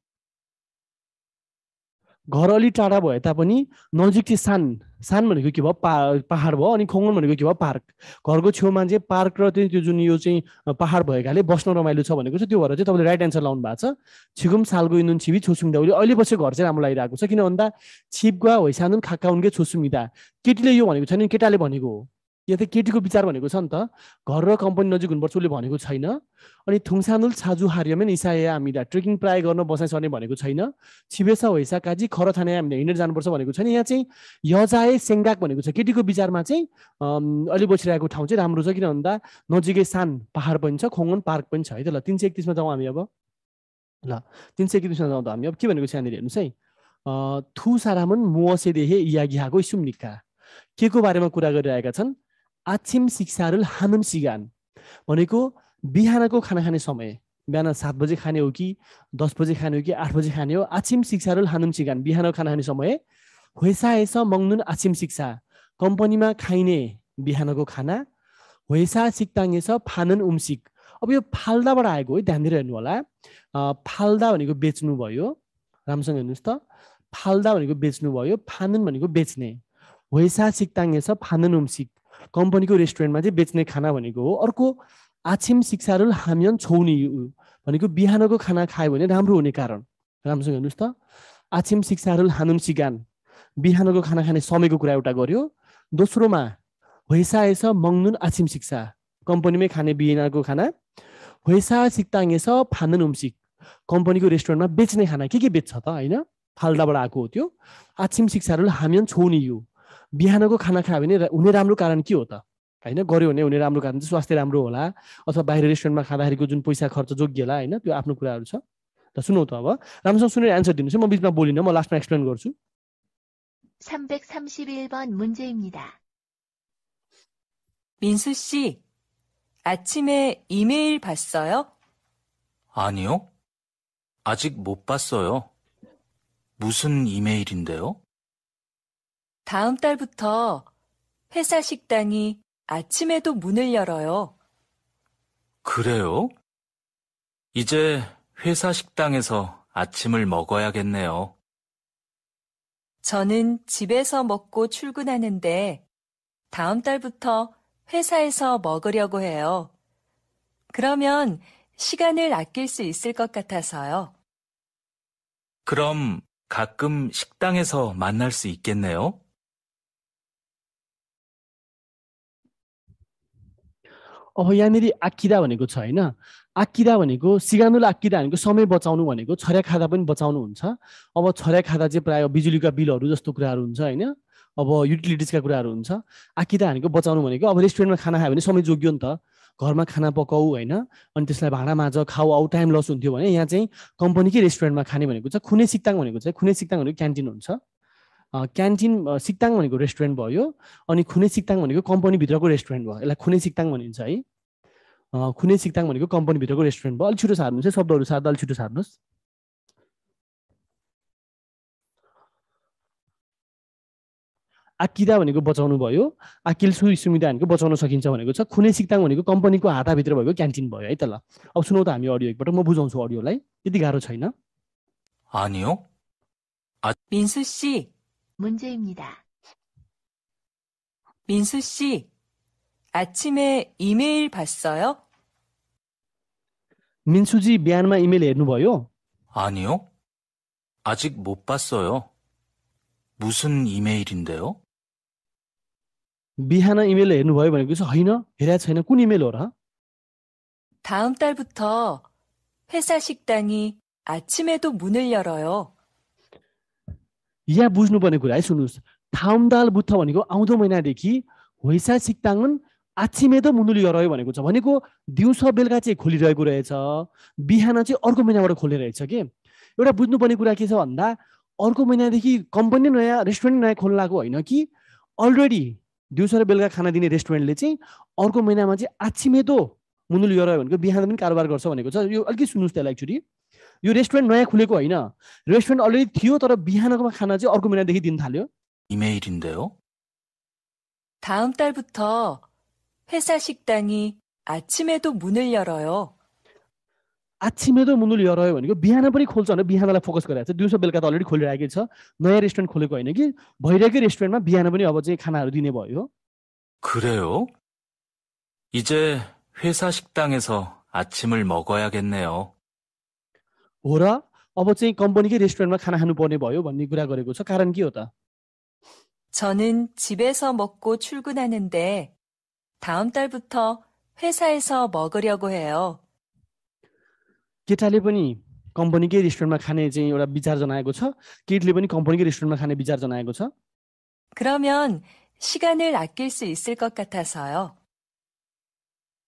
घर अलि टाढा भए तापनि नजिक चाहिँ सान सान भनेको के भयो पा पाहाड भयो अनि खोङन भनेको के भयो पार्क घरको छेउमा चाहिँ पार्क र त्यो जुन यो चाहिँ पाहाड भएकाले बस्न रमाइलो छ भनेको छ त्यो भएर चाहिँ तपाईँले राइट एन्सर लाउनु भएको छ छिगुम सालको इन्दुन छिबी छोसुङ दाउले अहिले पछि घर चाहिँ राम्रो लागिरहेको छ किन भन्दा छिपगा होइसानुन खाका उनकै दा केटीले यो भनेको छैन केटाले भनेको हो यहाँ त केटीको विचार भनेको छ नि त घर र कम्पनी नजिक हुनुपर्छ उसले भनेको छैन अनि थुङसानुल छाजु हार्यमेन इसाया हामीलाई ट्रेकिङ प्राय गर्न बसाइ सर्ने भनेको छैन छिबेसा होइसा काजी खर थाना हामीले हिँडेर जानुपर्छ भनेको छैन यहाँ चाहिँ यजाए सेङ्गाक भनेको छ केटीको विचारमा चाहिँ अलि बसिरहेको ठाउँ चाहिँ राम्रो छ किन भन्दा नजिकै सान पहाड पनि छ खोङन पार्क पनि छ है त ल तिन सय एकतिसमा जाउँ हामी अब ल तिन सय एकतिसमा जाउँ त हामी अब के भनेको छ यहाँनिर हेर्नुहोस् है थु सारामन यागिहाको इसुम सुम्निका के को बारेमा कुरा गरिरहेका छन् आछिम शिक्षाहरू हानुम सिगान भनेको बिहानको खाना खाने समय बिहान सात बजे खाने हो कि दस बजे खाने हो कि आठ बजे खाने हो आछिम शिक्षाहरू हानुम सिगान बिहानको खाना खाने समय होइसा हेस मङ्नुन आछिम शिक्षा कम्पनीमा खाइने बिहानको खाना होइसा हेस फानन उम्सिक अब यो फाल्दाबाट आएको है ध्यान दिएर हेर्नु होला फाल्दा भनेको बेच्नु भयो राम्रोसँग हेर्नुहोस् त फाल्दा भनेको बेच्नु भयो फानन भनेको बेच्ने होइसा हेस फानन उम्सिक कम्पनीको रेस्टुरेन्टमा चाहिँ बेच्ने खाना भनेको हो अर्को आछिम रुल हामियन छौनी भनेको बिहानको खाना खायो भने राम्रो हुने कारण राम्रोसँग हेर्नुहोस् त आछिम रुल हानुम सिगान बिहानको खाना खाने समयको कुरा एउटा गर्यो दोस्रोमा एस मङ्नुन आछिम शिक्षा कम्पनीमै खाने बिहानको खाना होइसा सिक्ताङ्गेछ फानुन उम्सिक कम्पनीको रेस्टुरेन्टमा बेच्ने खाना के के बेच्छ त होइन फाल्दाबाट आएको हो त्यो आछिम रुल हामियन छौनी यो बिहानको खाना खायो भने हुने राम्रो कारण के हो त होइन गऱ्यो भने हुने राम्रो कारण चाहिँ स्वास्थ्य राम्रो होला अथवा बाहिर रेस्टुरेन्टमा खाँदाखेरिको जुन पैसा खर्च जोगिएला होइन त्यो आफ्नो कुराहरू छ र सुनौ त अब राम्रोसँग सुनेर एन्सर दिनुहोस् म बिचमा बोलिनँ म लास्टमा एक्सप्लेन गर्छु 331번 문제입니다. 민수 씨, 아침에 이메일 봤어요? 아니요. 아직 못 봤어요. 무슨 이메일인데요? 다음 달부터 회사 식당이 아침에도 문을 열어요. 그래요? 이제 회사 식당에서 아침을 먹어야겠네요. 저는 집에서 먹고 출근하는데 다음 달부터 회사에서 먹으려고 해요. 그러면 시간을 아낄 수 있을 것 같아서요. 그럼 가끔 식당에서 만날 수 있겠네요? अब यहाँनिर आकिदा भनेको छ होइन आकिदा भनेको सिगानुल आकिदा भनेको समय बचाउनु भनेको छर्या खाँदा पनि बचाउनु हुन्छ अब छर्या खाँदा चाहिँ प्रायः बिजुलीका बिलहरू जस्तो कुराहरू हुन्छ होइन अब युटिलिटिजका कुराहरू हुन्छ आकिदा भनेको बचाउनु भनेको अब रेस्टुरेन्टमा खाना खायो भने समय जोग्यो नि त घरमा खाना पकाऊ होइन अनि त्यसलाई भाँडा माझ खाऊ आऊ टाइम लस हुन्थ्यो भने यहाँ चाहिँ कम्पनीकै रेस्टुरेन्टमा खाने भनेको छ खुने सिक्ताङ भनेको चाहिँ खुने भनेको क्यान्टिन हुन्छ क्यान्टिन सिक्ताङ भनेको रेस्टुरेन्ट भयो अनि खुने सिक्ताङ भनेको कम्पनीभित्रको रेस्टुरेन्ट भयो यसलाई खुने सिक्ताङ भनिन्छ है खुने सिक्ताङ भनेको कम्पनीभित्रको रेस्टुरेन्ट भयो अलिक छिटो सार्नुहोस् है शब्दहरू सार्दा अलिक छिटो सार्नुहोस् आकिदा भनेको बचाउनु भयो आकिल सु सुमिदा भनेको बचाउन सकिन्छ भनेको छ खुने सिक्ताङ भनेको कम्पनीको हाताभित्र भएको क्यान्टिन भयो है त ल अब सुनौ त हामी अडियो एकपल्ट म बुझाउँछु अडियोलाई त्यति गाह्रो छैन 문제입니다. 민수 씨, 아침에 이메일 봤어요? 민수지 미안마 이메일 해놓봐요. 아니요. 아직 못 봤어요. 무슨 이메일인데요? 미하나 이메일 해놓봐요. 그래서 아이나 헤라 차이나 꾼 이메일 오라. 다음 달부터 회사 식당이 아침에도 문을 열어요. यहाँ बुझ्नुपर्ने कुरा है सुन्नुहोस् थामदाल बुद्ध भनेको आउँदो महिनादेखि होइसा सिक्ताङ्गन आछिमेदो मुन्दुली रह्यो भनेको छ भनेको दिउँसो बेलुका चाहिँ खोलिरहेको रहेछ बिहान चाहिँ अर्को महिनाबाट खोलिरहेछ के एउटा बुझ्नुपर्ने कुरा के छ भन्दा अर्को महिनादेखि कम्पनी नयाँ रेस्टुरेन्ट नयाँ खोल्लाको होइन कि अलरेडी दिउँसो र बेलुका खाना दिने रेस्टुरेन्टले चाहिँ अर्को महिनामा चाहिँ आछिमेदो मुन्दुली गरायो भनेको बिहान पनि कारोबार गर्छ भनेको छ यो अलिकति सुन्नुहोस् त्यसलाई एक्चुली यो रेस्टुरेन्ट नयाँ खुलेको होइन रेस्टुरेन्ट अलरेडी थियो तर बिहानको खाना चाहिँ अर्को महिनादेखि दिन थाल्यो 이메일인데요. 다음 달부터 회사 식당이 아침에도 문을 열어요. 아침에도 문을 열어요 भनेको बिहान पनि खोल्छ भने बिहानलाई फोकस गरेको छ दिउँसो बेलुका त अलरेडी खोलिरहेकै छ नयाँ रेस्टुरेन्ट खोलेको होइन कि भइरहेकै रेस्टुरेन्टमा बिहान पनि अब चाहिँ खानाहरू दिने भयो 그래요? 이제 회사 식당에서 아침을 먹어야겠네요. हो र अब चाहिँ कम्पनीकै रेस्टुरेन्टमा खाना खानुपर्ने भयो भन्ने कुरा गरेको छ कारण के हो त 저는 집에서 먹고 출근하는데 다음 달부터 회사에서 먹으려고 해요. केटाले पनि कम्पनीकै रेस्टुरेन्टमा खाने चाहिँ एउटा विचार जनाएको छ केटले पनि कम्पनीकै रेस्टुरेन्टमा खाने विचार जनाएको छ 그러면 시간을 아낄 수 있을 것 같아서요.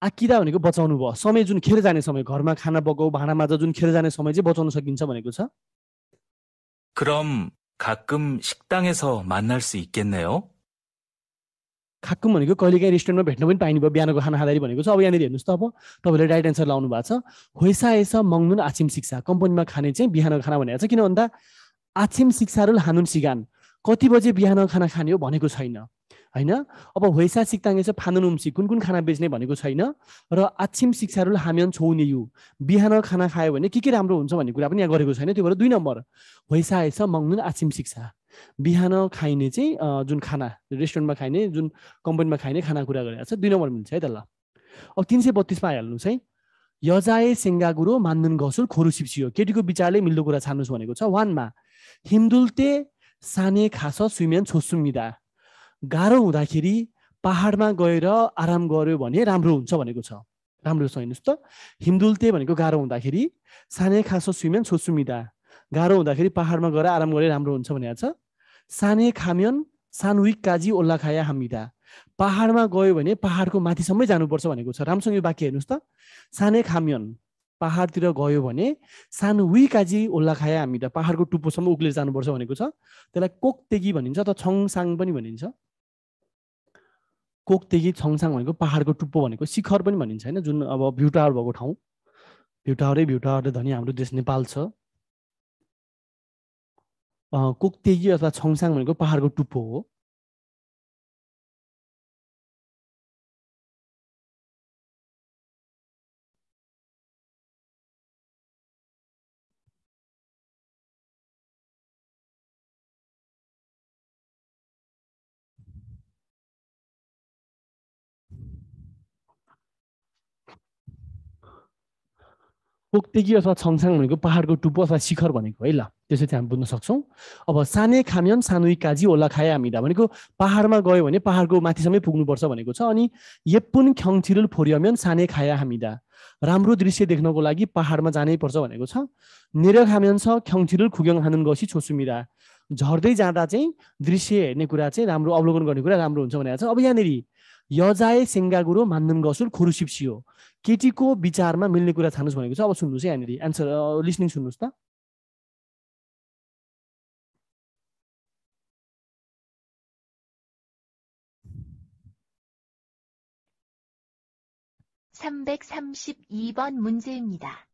आकिदा भनेको बचाउनु भयो समय जुन खेर जाने समय घरमा खाना पकाउ भाँडा माझ जुन खेर जाने समय चाहिँ बचाउन सकिन्छ भनेको छ खाकुम भनेको कहिलेकाहीँ रेस्टुरेन्टमा भेट्न पनि पाइने भयो बिहानको खाना खाँदाखेरि भनेको छ अब यहाँनिर हेर्नुहोस् त अब तपाईँले राइट एन्सर लाउनु भएको छ होइसा एस मङ्गुन आछिम शिक्षा कम्पनीमा खाने चाहिँ बिहानको खाना भनेको छ किन भन्दा आछिम शिक्षा र हानुन सिगान कति बजे बिहानको खाना खाने हो भनेको छैन होइन अब होइसा सिक्ताङ्गे छ उम्सी कुन कुन खाना बेच्ने भनेको छैन र आछिम शिक्षाहरू हामी छौने यु बिहान खाना खायो भने के के राम्रो हुन्छ भन्ने कुरा पनि यहाँ गरेको छैन त्यो भएर दुई नम्बर होइसा आएछ मङ्गुन आछिम शिक्षा बिहान खाइने चाहिँ जुन खाना रेस्टुरेन्टमा खाइने जुन कम्पनीमा खाइने खाना कुरा गरेर छ दुई नम्बर मिल्छ है त ल अब तिन सय बत्तिसमा आइहाल्नुहोस् है यजाए सेङ्गागुरो मान्दुन घसुर खोरु सिप्सियो केटीको विचारले मिल्दो कुरा छान्नुहोस् भनेको छ वानमा हिन्दुल्ते साने खास सुमेन छोसुमिदा गाह्रो हुँदाखेरि पाहाडमा गएर आराम गऱ्यो भने राम्रो हुन्छ भनेको छ राम्रो छ हेर्नुहोस् त हिमदुल्ते भनेको गाह्रो हुँदाखेरि साने खासो सुमेन छोसुमिदा गाह्रो हुँदाखेरि पाहाडमा गएर आराम गरे राम्रो हुन्छ भनेको छ साने खाम्यन सानुविक काजी ओल्ला खाया हामिदा पाहाडमा गयो भने पाहाडको माथिसम्मै जानुपर्छ भनेको छ राम्रोसँग यो वाक्य हेर्नुहोस् त सानै खाम्यन पाहाडतिर गयो भने सानो काजी ओल्ला खाया हामी त पाहाडको टुप्पोसम्म उक्लेर जानुपर्छ भनेको छ त्यसलाई कोकतेगी भनिन्छ त छङसाङ पनि भनिन्छ कोकदेखि छङसाङ भनेको पाहाडको टुप्पो भनेको शिखर पनि भनिन्छ होइन जुन अब भ्यू भएको ठाउँ भ्यू टावरै भ्यू धनी हाम्रो देश नेपाल छ कोकतेगी अथवा छङसाङ भनेको पाहाडको टुप्पो हो पोक्तेकी अथवा छङछाङ भनेको पाहाडको टुप्पो अथवा शिखर भनेको है ल त्यसरी चाहिँ हामी बुझ्न सक्छौँ अब साने खाम्यन सानो काजी ओला खाए हामीदा भनेको पाहाडमा गयो भने पाहाडको माथिसम्मै पुग्नुपर्छ भनेको छ अनि येपुन ख्याङछिरुल फोरियम्यन साने खाया हामीदा राम्रो दृश्य देख्नको लागि पाहाडमा पर्छ भनेको छ निर खाम्यन छ ख्याङछिरुल खुग्याङ हानुन गसी छोसुमिरा झर्दै जाँदा चाहिँ दृश्य हेर्ने कुरा चाहिँ राम्रो अवलोकन गर्ने कुरा राम्रो हुन्छ भनेर छ अब यहाँनिर 여자의 생각으로 맞는 것을 고르십시오. क 티코ी자르만 밀리 ा र म ा मिल्ने कुरा छान्नुहोस् भनेको छ (332번) 문제입니다.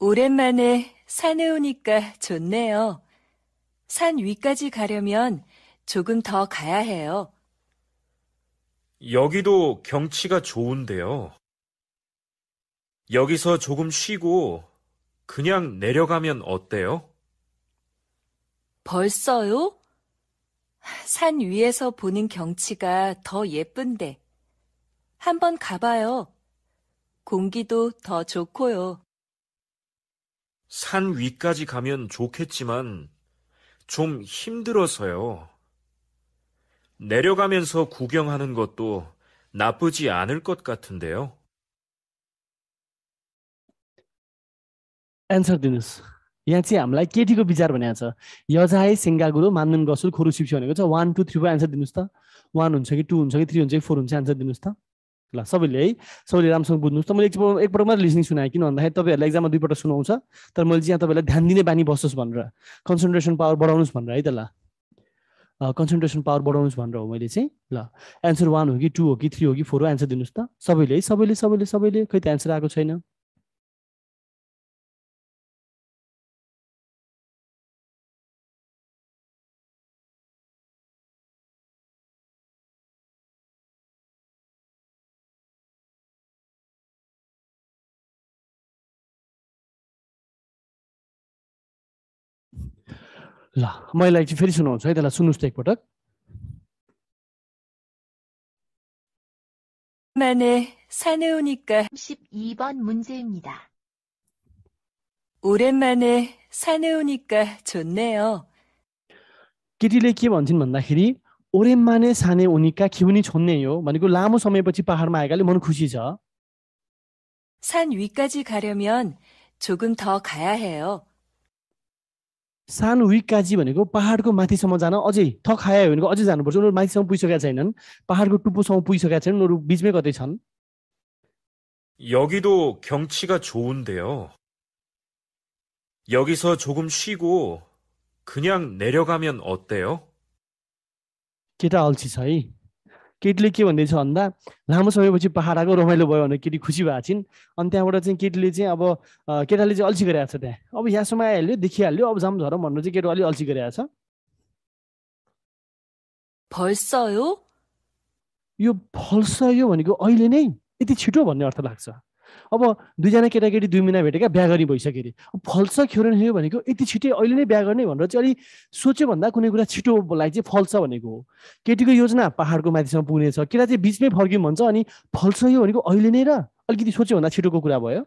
오랜만에 산에 오니까 좋네요. 산 위까지 가려면 조금 더 가야 해요. 여기도 경치가 좋은데요. 여기서 조금 쉬고 그냥 내려가면 어때요? 벌써요? 산 위에서 보는 경치가 더 예쁜데. 한번 가봐요. 공기도 더 좋고요. 산 위까지 가면 좋겠지만 좀 힘들어서요. 내려가면서 구경하는 것도 나쁘지 않을 것 같은데요. एन्सर दिनुहोस् यहाँ चाहिँ हामीलाई केटीको विचार भनेको छ यजाए सिङ्गागुरु मान्नुन गसुल खोरु सिप्सी भनेको छ one two three four answer दिनुहोस् त वान हुन्छ कि टू हुन्छ कि थ्री हुन्छ कि फोर हुन्छ एन्सर दिनुहोस् त ल सबैले है सबैले राम्रोसँग बुझ्नुहोस् त मैले एकपल्ट एकपल्ट मात्र लिसनिङ सुनाएँ किन भन्दाखेरि तपाईँहरूलाई एक्जाममा दुईपल्ट सुनाउँछ तर मैले चाहिँ यहाँ तपाईँलाई ध्यान दिने बानी बसोस् भनेर कन्सन्ट्रेसन पावर बढाउनुहोस् भनेर है त ल कन्सन्ट्रेसन पावर बढाउनुहोस् भनेर हो मैले चाहिँ ल एन्सर वान हो कि टू हो कि थ्री हो कि फोर हो एन्सर दिनुहोस् त सबैले है सबैले सबैले सबैले खै त एन्सर आएको छैन ल मैले चाहिँ फेरि सुनाउँछु है त्यसलाई सुन्नुहोस् त एकपटक 오랜만에 산에 오니까 12번 문제입니다. 오랜만에 산에 오니까 좋네요. केटीले के भन्छन् भन्दाखेरि ओरेम्माने साने उनिका खिउनी छोड्ने यो भनेको लामो समयपछि पहाडमा आएकाले मन खुसी छ 산 위까지 가려면 조금 더 가야 해요. सानो विकाजी भनेको पाहाडको माथिसम्म जान अझै थक खायो भनेको अझै जानुपर्छ उनीहरू माथिसम्म पुगिसकेका छैनन् पाहाडको टुप्पोसम्म पुगिसकेका छैनन् उनीहरू बिचमै कतै छन् 여기도 경치가 좋은데요. 여기서 조금 쉬고 그냥 내려가면 어때요? केटा अल्छी छ है केटीले के भन्दैछ भन्दा लामो समयपछि पाहाड आएको रमाइलो भयो भने केटी खुसी भएको छिन् अनि त्यहाँबाट चाहिँ केटीले चाहिँ अब केटाले चाहिँ अल्छी गरिरहेको छ त्यहाँ अब यहाँसम्म आइहाल्यो देखिहाल्यो अब जाम झरौँ भन्नु चाहिँ केटो अलिक अल्छी गरिरहेको छ फल्स यो भनेको अहिले नै यति छिटो भन्ने अर्थ लाग्छ अब दुईजना केटाकेटी दुई महिना भेटेका बिहा गर्ने भइसक्यो अरे फल्छ खेर ख्योरेन्यो भनेको यति छिटै अहिले नै बिहा गर्ने भनेर चाहिँ अलिक सोच्यो भन्दा कुनै कुरा छिटोलाई चाहिँ फल्छ भनेको हो केटीको योजना पाहाडको माथिसम्म पुग्नेछ केटा चाहिँ बिचमै फर्कियो भन्छ अनि फल्छ यो भनेको अहिले नै र अलिकति सोच्यो भन्दा छिटोको कुरा भयो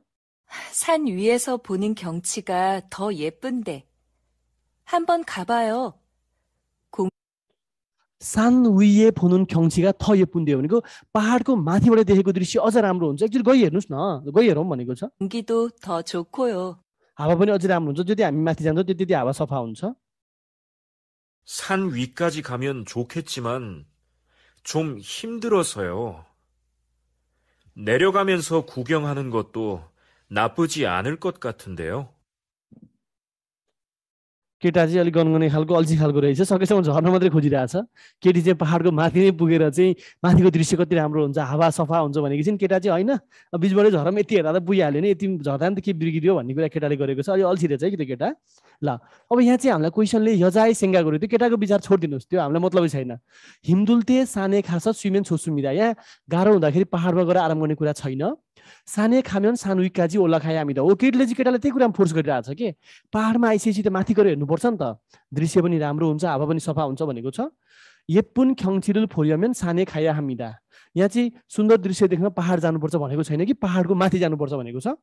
산 위에서 보는 경치가 한번 가봐요. 산 위에 보는 경치가 더 예쁜데요. भनेको पहाडको माथिबाट देखेको दृश्य अझ राम्रो हुन्छ एकचोटि गइ हेर्नुहोस् न गइ हेरौँ भनेको छ 공기도 더 좋고요. 하वा पनि अझ राम्रो हुन्छ जति हामी माथि जान्छौँ त्यति हावा सफा हुन्छ 산 위까지 가면 좋겠지만 좀 힘들어서요. 내려가면서 구경하는 것도 나쁘지 않을 것 같은데요. केटा चाहिँ अलिक गनगने खालको अल्छी खालको रहेछ सकेसम्म झर्न मात्रै खोजिरहेछ केटी चाहिँ पाहाडको माथि नै पुगेर चाहिँ माथिको दृश्य कति राम्रो हुन्छ हावा सफा हुन्छ भनेको चाहिँ केटा चाहिँ होइन बिचबाटै झरम यति हेर्दा त पुगिहाल्यो नि यति झर्दा नि त के बिग्रियो भन्ने कुरा केटाले गरेको छ अलिक अल्छी रहेछ कि त्यो केटा ल अब यहाँ चाहिँ हामीलाई क्वेसनले यजाए सेङ्गा गऱ्यो त्यो केटाको विचार छोडिदिनुहोस् त्यो हामीलाई मतलबै छैन हिमदुल्ते साने खास सुमेन छोसुमिरा यहाँ गाह्रो हुँदाखेरि पाहाडमा गएर आराम गर्ने कुरा छैन सानै खाम्यो भने सानो इक्काजी ओला खायो हामी त हो केटीले चाहिँ केटाले त्यही कुरामा फोर्स गरिरहेको छ कि पाहाडमा आइसकेपछि त माथि गएर हेर्नुपर्छ नि त दृश्य पनि राम्रो हुन्छ हावा पनि सफा हुन्छ भनेको छ यपुन ख्याङचिरुल फोरियामेन सानै खाया हामीदा यहाँ चाहिँ सुन्दर दृश्य देख्न पाहाड जानुपर्छ भनेको छैन कि पहाडको माथि जानुपर्छ भनेको छ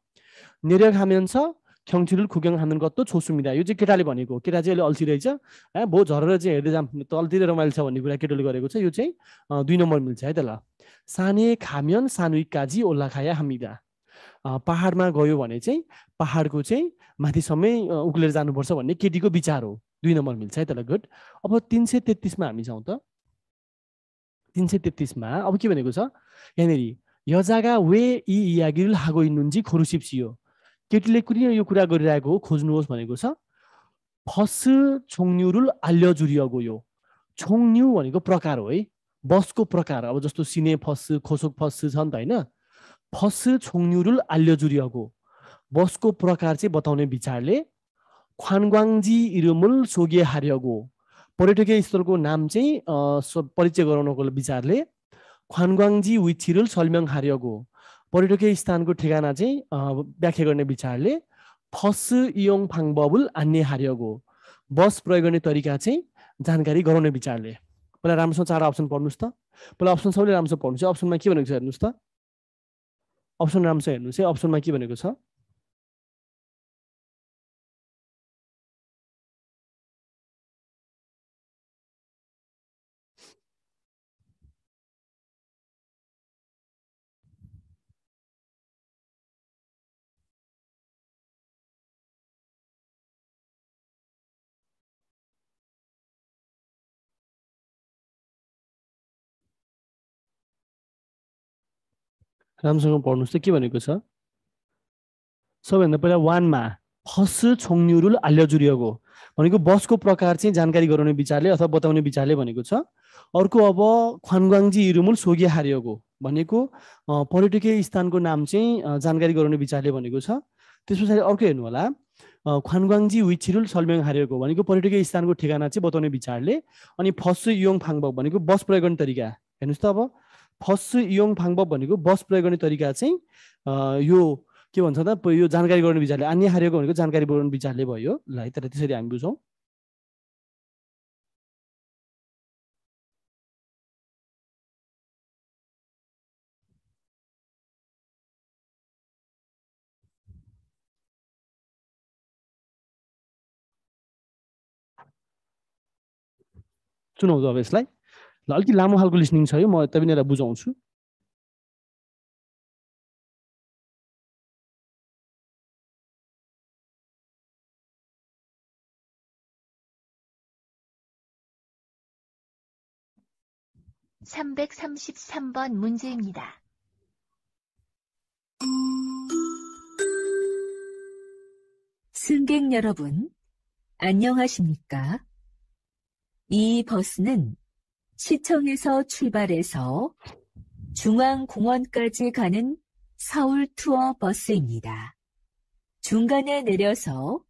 नेर खामेन छ 경치를 구경하는 छो सुमिदा यो चाहिँ केटाले भनेको केटा चाहिँ अहिले अल्छी रहेछ है भो झरेर चाहिँ हेर्दै जाम तलतिर रमाइलो छ भन्ने कुरा केटाले गरेको छ यो चाहिँ दुई नम्बर मिल्छ है त ल साने खाम्यन सानु काजी ओल्ला खाया हामीदा पाहाडमा गयो भने चाहिँ पाहाडको चाहिँ माथिसम्मै उक्लेर जानुपर्छ भन्ने केटीको विचार हो दुई नम्बर मिल्छ है त ल गुड अब तिन सय तेत्तिसमा हामी जाउँ त तिन सय तेत्तिसमा अब के भनेको छ यहाँनिर यजागा वे इयागिरुल हागो इन्नुन्जी खोरुसिप्सियो केटीले कुनै यो कुरा गरिरहेको हो खोज्नुहोस् भनेको छ फस छोङन्युरुल आल्यजुरियगो यो छोङन्यु भनेको प्रकार हो है बसको प्रकार अब जस्तो सिने फस खोसोक फस छ नि त होइन फस छोङन्युरुल आल्यजुरियगो बसको प्रकार चाहिँ बताउने विचारले ख्वानग्वाङजी इरुमुल सोगे हार्यगो पर्यटकीय स्थलको नाम चाहिँ परिचय गराउनको विचारले ख्वानग्वाङजी विथिरुल सलम्याङ हार्यगो पर्यटकीय स्थानको ठेगाना चाहिँ व्याख्या गर्ने विचारले फस इयोङ फाङ बबुल अन्य हारियोगो बस प्रयोग गर्ने तरिका चाहिँ जानकारी गराउने विचारले पहिला राम्रोसँग चार अप्सन पढ्नुहोस् त पहिला अप्सन सबैले राम्रोसँग पढ्नुहोस् अप्सनमा के भनेको छ हेर्नुहोस् त अप्सन राम्रोसँग हेर्नुहोस् है अप्सनमा के भनेको छ राम्रोसँग पढ्नुहोस् त के भनेको छ सबैभन्दा पहिला वानमा फस छोङ्युरुल आल्यजुर्यको भनेको बसको प्रकार चाहिँ जानकारी गराउने विचारले अथवा बताउने विचारले भनेको छ अर्को अब हिरुमुल इरुमुल हारियोको भनेको पर्यटकीय स्थानको नाम चाहिँ जानकारी गराउने विचारले भनेको छ त्यस पछाडि अर्को हेर्नु होला ख्वानग्वाङजी विछिरुल सलम्याङ हारियोको भनेको पर्यटकीय स्थानको ठेगाना चाहिँ बताउने विचारले अनि फस्सु योङ फाङबक भनेको बस प्रयोग गर्ने तरिका हेर्नुहोस् त अब फस्सु इयोङ फाङप भनेको बस प्रयोग गर्ने तरिका चाहिँ यो के भन्छ त यो जानकारी गर्ने विचारले अन्य हारेको भनेको जानकारी बढाउने विचारले भयो ल है तर त्यसरी हामी बुझौँ चुनाउँदो अब यसलाई ल अलिकति लामो खालको लिसनिङ छ यो म त प ाँ ल ा ई बुझाउँछु 삼백삼번 문제입니다. 승객 여러분, 안녕하십니까? 이 버스는 시청에서 출발해서 중앙공원까지 가는 서울 투어 버스입니다. 중간에 내려서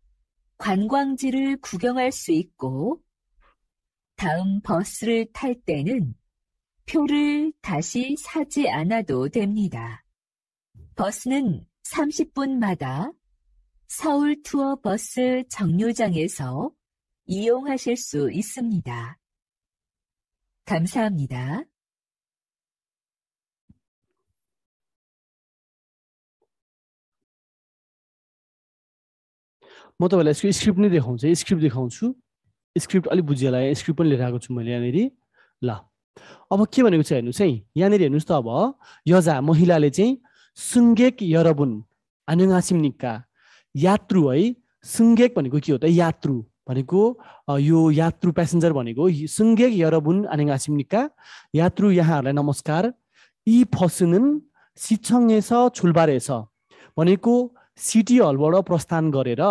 관광지를 구경할 수 있고 다음 버스를 탈 때는 표를 다시 사지 않아도 됩니다. 버스는 30분마다 서울 투어 버스 정류장에서 이용하실 수 있습니다. 감사합니다. म तपाईँलाई यसको स्क्रिप्ट नै देखाउँछु स्क्रिप्ट देखाउँछु स्क्रिप्ट अलिक बुझिएला स्क्रिप्ट पनि लिएर आएको छु मैले यहाँनिर ल अब के भनेको छ हेर्नुहोस् है यहाँनिर हेर्नुहोस् त अब यजा महिलाले चाहिँ सुङ्गेक यरबुन आनुगासिम्निकका यात्रु है सुङ्गेक भनेको के हो त यात्रु भनेको यो यात्रु प्यासेन्जर भनेको सुङ्गे यरबुन आनेगासिम्निका यात्रु यहाँहरूलाई नमस्कार यी छ छुलबारे छ भनेको सिटी हलबाट प्रस्थान गरेर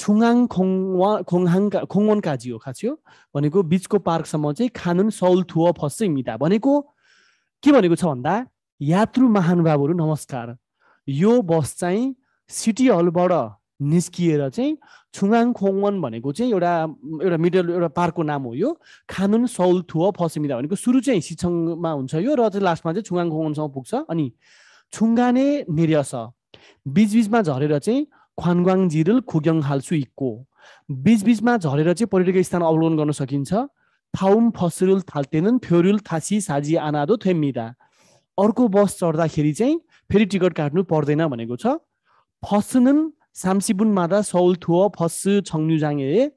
छुङाङ खोङवा खोङहाङका खोङवन काजी हो खास्यो भनेको बिचको पार्कसम्म चाहिँ खानुन सौल थुव फस्छ मिता भनेको के भनेको छ भन्दा यात्रु महानुभावहरू नमस्कार यो बस चाहिँ सिटी हलबाट निस्किएर चाहिँ छुङाङ खोङवन भनेको चाहिँ एउटा एउटा मिडल एउटा पार्कको नाम हो यो खानुन सौल थुव फसिमिदा भनेको सुरु चाहिँ सिछङमा हुन्छ यो र चाहिँ लास्टमा चाहिँ छुङाङ खोङवनसँग पुग्छ अनि छुङ्गाने निर्यस बिचबिचमा झरेर चाहिँ खानग्वाङ जिरुल खुग्याङ हाल्सु इक्को बिचबिचमा झरेर चाहिँ पर्यटकीय स्थान अवलोकन गर्न सकिन्छ थाउम फसरुल थाल्तेनन् फ्योरुल थासी साजी आनादो थेमिदा अर्को बस चढ्दाखेरि चाहिँ फेरि टिकट काट्नु पर्दैन भनेको छ फसनन 30분마다 서울 투어 버스 정류장에서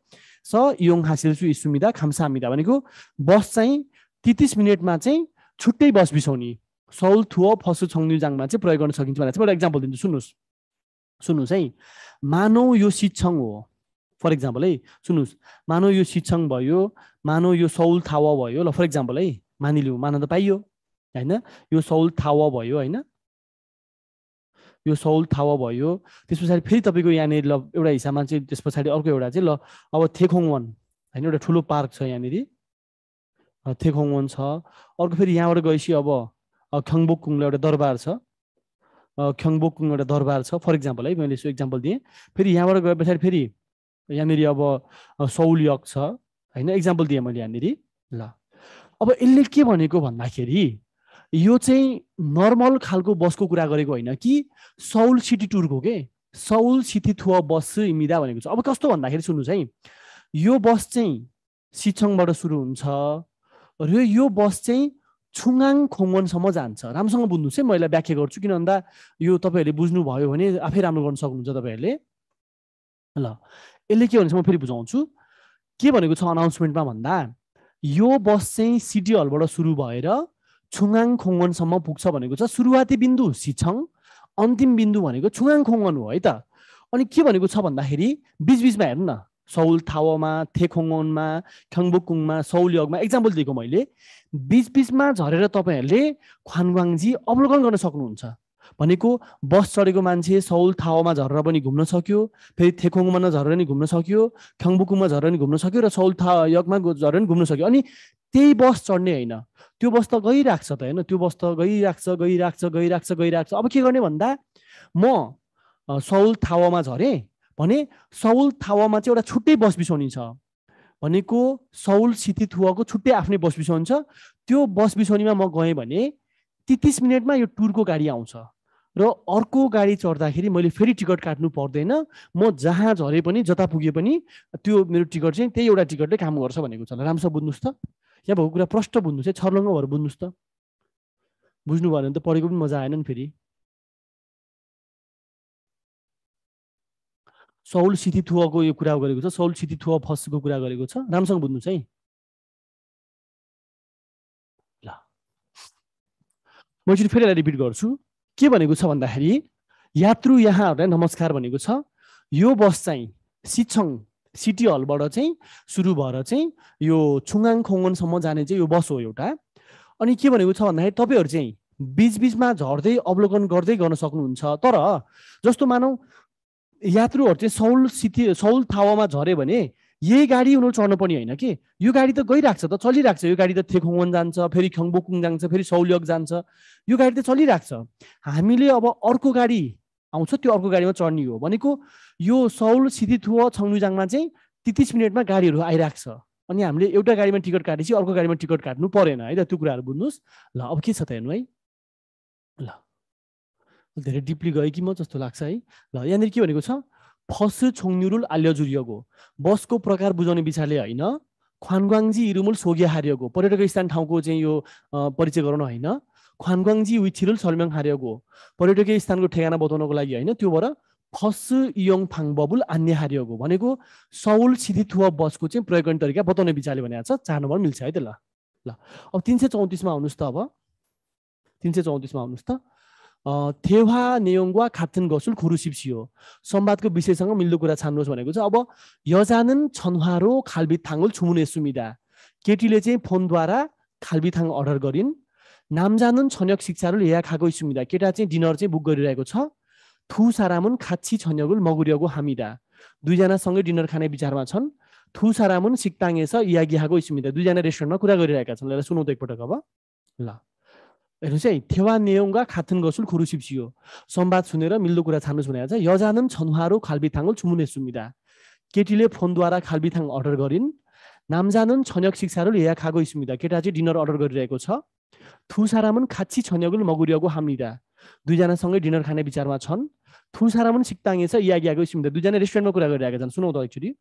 이용하실 수 있습니다. 감사합니다. भनेको बस चाहिँ तितिस मिनटमा चाहिँ छुट्टै बस बिसाउने सौल थुओ फसु छङ्युजाङमा चाहिँ प्रयोग गर्न सकिन्छ भनेर चाहिँ एउटा इक्जाम्पल दिन्छु सुन्नुहोस् सुन्नुहोस् है मानौ यो सिच्छङ हो फर इक्जाम्पल है सुन्नुहोस् मानौ यो सिच्छङ भयो मानौ यो सौल भयो ल फर इक्जाम्पल है मानिलिउँ मानव त पाइयो होइन यो सौल भयो होइन यो सौल थावा भयो त्यस पछाडि फेरि तपाईँको यहाँनिर ल एउटा हिसाबमा चाहिँ त्यस पछाडि अर्को एउटा चाहिँ ल अब थेखोङ वन होइन एउटा ठुलो पार्क छ यहाँनिर थेखोङ वन छ अर्को फेरि यहाँबाट गएपछि अब खङबोकुङलाई एउटा दरबार छ कुङ एउटा दरबार छ फर इक्जाम्पल है मैले यसो इक्जाम्पल दिएँ फेरि यहाँबाट गए पछाडि फेरि यहाँनिर अब सौल यक छ होइन इक्जाम्पल दिएँ मैले यहाँनिर ल अब यसले के भनेको भन्दाखेरि यो चाहिँ नर्मल खालको बसको कुरा गरेको होइन कि सौल सिटी टुरको के सौल सिटी थुवा बस इमिदा भनेको छ अब कस्तो भन्दाखेरि सुन्नुहोस् है यो बस चाहिँ सिचङबाट सुरु हुन्छ र यो बस चाहिँ छुङ्गाङ खोङवनसम्म जान्छ राम्रोसँग बुझ्नुहोस् है मैले व्याख्या गर्छु किन भन्दा यो तपाईँहरूले बुझ्नुभयो भने आफै राम्रो गर्न सक्नुहुन्छ तपाईँहरूले ल यसले के भन्छ म फेरि बुझाउँछु के भनेको छ अनाउन्समेन्टमा भन्दा यो बस चाहिँ सिटी हलबाट सुरु भएर छुङाङ खोङ्गनसम्म पुग्छ भनेको छ सुरुवाती बिन्दु सिछङ अन्तिम बिन्दु भनेको छुङाङ खोङ्गन हो है त अनि के भनेको छ भन्दाखेरि बिचबिचमा हेर्नु न सौल थावामा थेखोङमा ख्याङबुकुङमा सौल यगमा एक्जाम्पल दिएको मैले बिचबिचमा झरेर तपाईँहरूले ख्वानवाङजी अवलोकन गर्न सक्नुहुन्छ भनेको बस चढेको मान्छे सौल थावामा झरेर पनि घुम्न सक्यो फेरि थेखोङमा नझरेर नि घुम्न सक्यो ख्याङबुकुमा झरेर नि घुम्न सक्यो र सौल था यगमा झरेर नि घुम्न सक्यो अनि त्यही बस चढ्ने होइन त्यो बस त गइरहेको छ त होइन त्यो बस त गइरहेको छ गइरहेको छ गइरहेको छ गइरहेको छ अब के गर्ने भन्दा म सौल थावामा झरेँ भने सौल थावामा चाहिँ एउटा छुट्टै बस बिसाउने छ भनेको सौल थुवाको छुट्टै आफ्नै बस बिसाउनु छ त्यो बस बिसाउनेमा म गएँ भने तेत्तिस मिनटमा यो टुरको गाडी आउँछ र अर्को गाडी चढ्दाखेरि मैले फेरि टिकट काट्नु पर्दैन म जहाँ झरे पनि जता पुगे पनि त्यो मेरो टिकट चाहिँ त्यही एउटा टिकटले काम गर्छ भनेको छ राम्रोसँग बुझ्नुहोस् त यहाँ भएको कुरा प्रष्ट बुझ्नुहोस् है छर्लङ्ग भएर बुझ्नुहोस् त बुझ्नु भयो भने त पढेको पनि मजा आएन नि फेरि सौल सिथी थुवाको यो कुरा गरेको छ सौल सिथी थुवा फसको कुरा गरेको छ राम्रोसँग बुझ्नुहोस् है ल म चाहिँ फेरि रिपिट गर्छु के भनेको छ भन्दाखेरि यात्रु यहाँहरूलाई नमस्कार भनेको छ यो बस चाहिँ सिच्छङ सिटी हलबाट चाहिँ सुरु भएर चाहिँ यो छुङ्गाङ खोङ्गनसम्म जाने चाहिँ यो बस हो एउटा अनि के भनेको छ भन्दाखेरि तपाईँहरू चाहिँ बिचबिचमा झर्दै अवलोकन गर्दै गर्न सक्नुहुन्छ तर जस्तो मानौ यात्रुहरू चाहिँ सौल सिटी सौल थावामा झऱ्यो भने यही गाडी उनीहरू चढ्नु पनि होइन कि यो गाडी त गइरहेको छ त चलिरहेको छ यो गाडी त थेखोङवन जान्छ फेरि खङबोकुङ जान्छ फेरि सौल्यक जान्छ यो गाडी त चलिरहेको छ हामीले अब अर्को गाडी आउँछ त्यो अर्को गाडीमा चढ्ने हो भनेको यो सौल थुव छङ्नुजाङमा चाहिँ तेत्तिस मिनटमा गाडीहरू आइरहेको छ अनि हामीले एउटा गाडीमा टिकट काटेपछि अर्को गाडीमा टिकट काट्नु परेन है त त्यो कुराहरू बुझ्नुहोस् ल अब के छ त हेर्नु है ल धेरै डिप्ली गयो कि म जस्तो लाग्छ है ल यहाँनिर के भनेको छ फसु छोङनुरुल आल्यजुरियोगो बसको प्रकार बुझाउने विचारले होइन ख्वानग्वाङजी इरुमुल सोगे हारियोको पर्यटक स्थान ठाउँको चाहिँ यो परिचय गराउन होइन ख्वानग्वाङजी विथिरुल सलम्याङ हारियोको पर्यटकीय स्थानको ठेगाना बताउनको लागि होइन त्यो भएर फसु इयोङ फाङ बबुल अन्य हारियोको भनेको सौल सिधी थुवा बसको चाहिँ प्रयोग गर्ने तरिका बताउने विचारले भनेको छ चार नम्बर मिल्छ है त ल ल अब तिन सय चौतिसमा आउनुहोस् त अब तिन सय चौतिसमा आउनुहोस् त 어, 대화 내용과 같은 것을 고르십시오. 선밭과 미세상은 밀로 구라찬으로 भने고죠. अब 여자는 전화로 갈비탕을 주문했습니다. केटीले चाहिँ फोनद्वारा खालबिथाङ अर्डर गरिन् नाम्जानुन छन्यक शिक्षाहरू 예약하고 있습니다. केटा चाहिँ डिनर चाहिँ बुक गरिरहेको छ थु सारामुन खाची छन्यगुल मगुर्यगु हामीदा दुईजनासँगै डिनर खाने विचारमा छन् थु सारामुन सिक्ताङेस इयागी हागो इसुमिदा दुईजना रेस्टुरेन्टमा कुरा गरिरहेका छन् ल सुनौ त एकपटक अब ल 그세서 대화 내용과 같은 것을 고르십시오. 선밭 순으로 밀로구라 잔을 전해야죠. 여자는 전화로 갈비탕을 주문했습니다. 게 t i 폰도하라 갈비탕 어덜거린 남자는 저녁 식사를 예약하고 있습니다. 게다지 디너 어덜거리라고 쳐. 두 사람은 같이 저녁을 먹으려고 합니다. 누자는 성의 디너를 가 비자르마 천. 두 사람은 식당에서 이야기하고 있습니다. 누자는 레스토랑 먹으라고 그래야 되잖아. 수도 액츄리.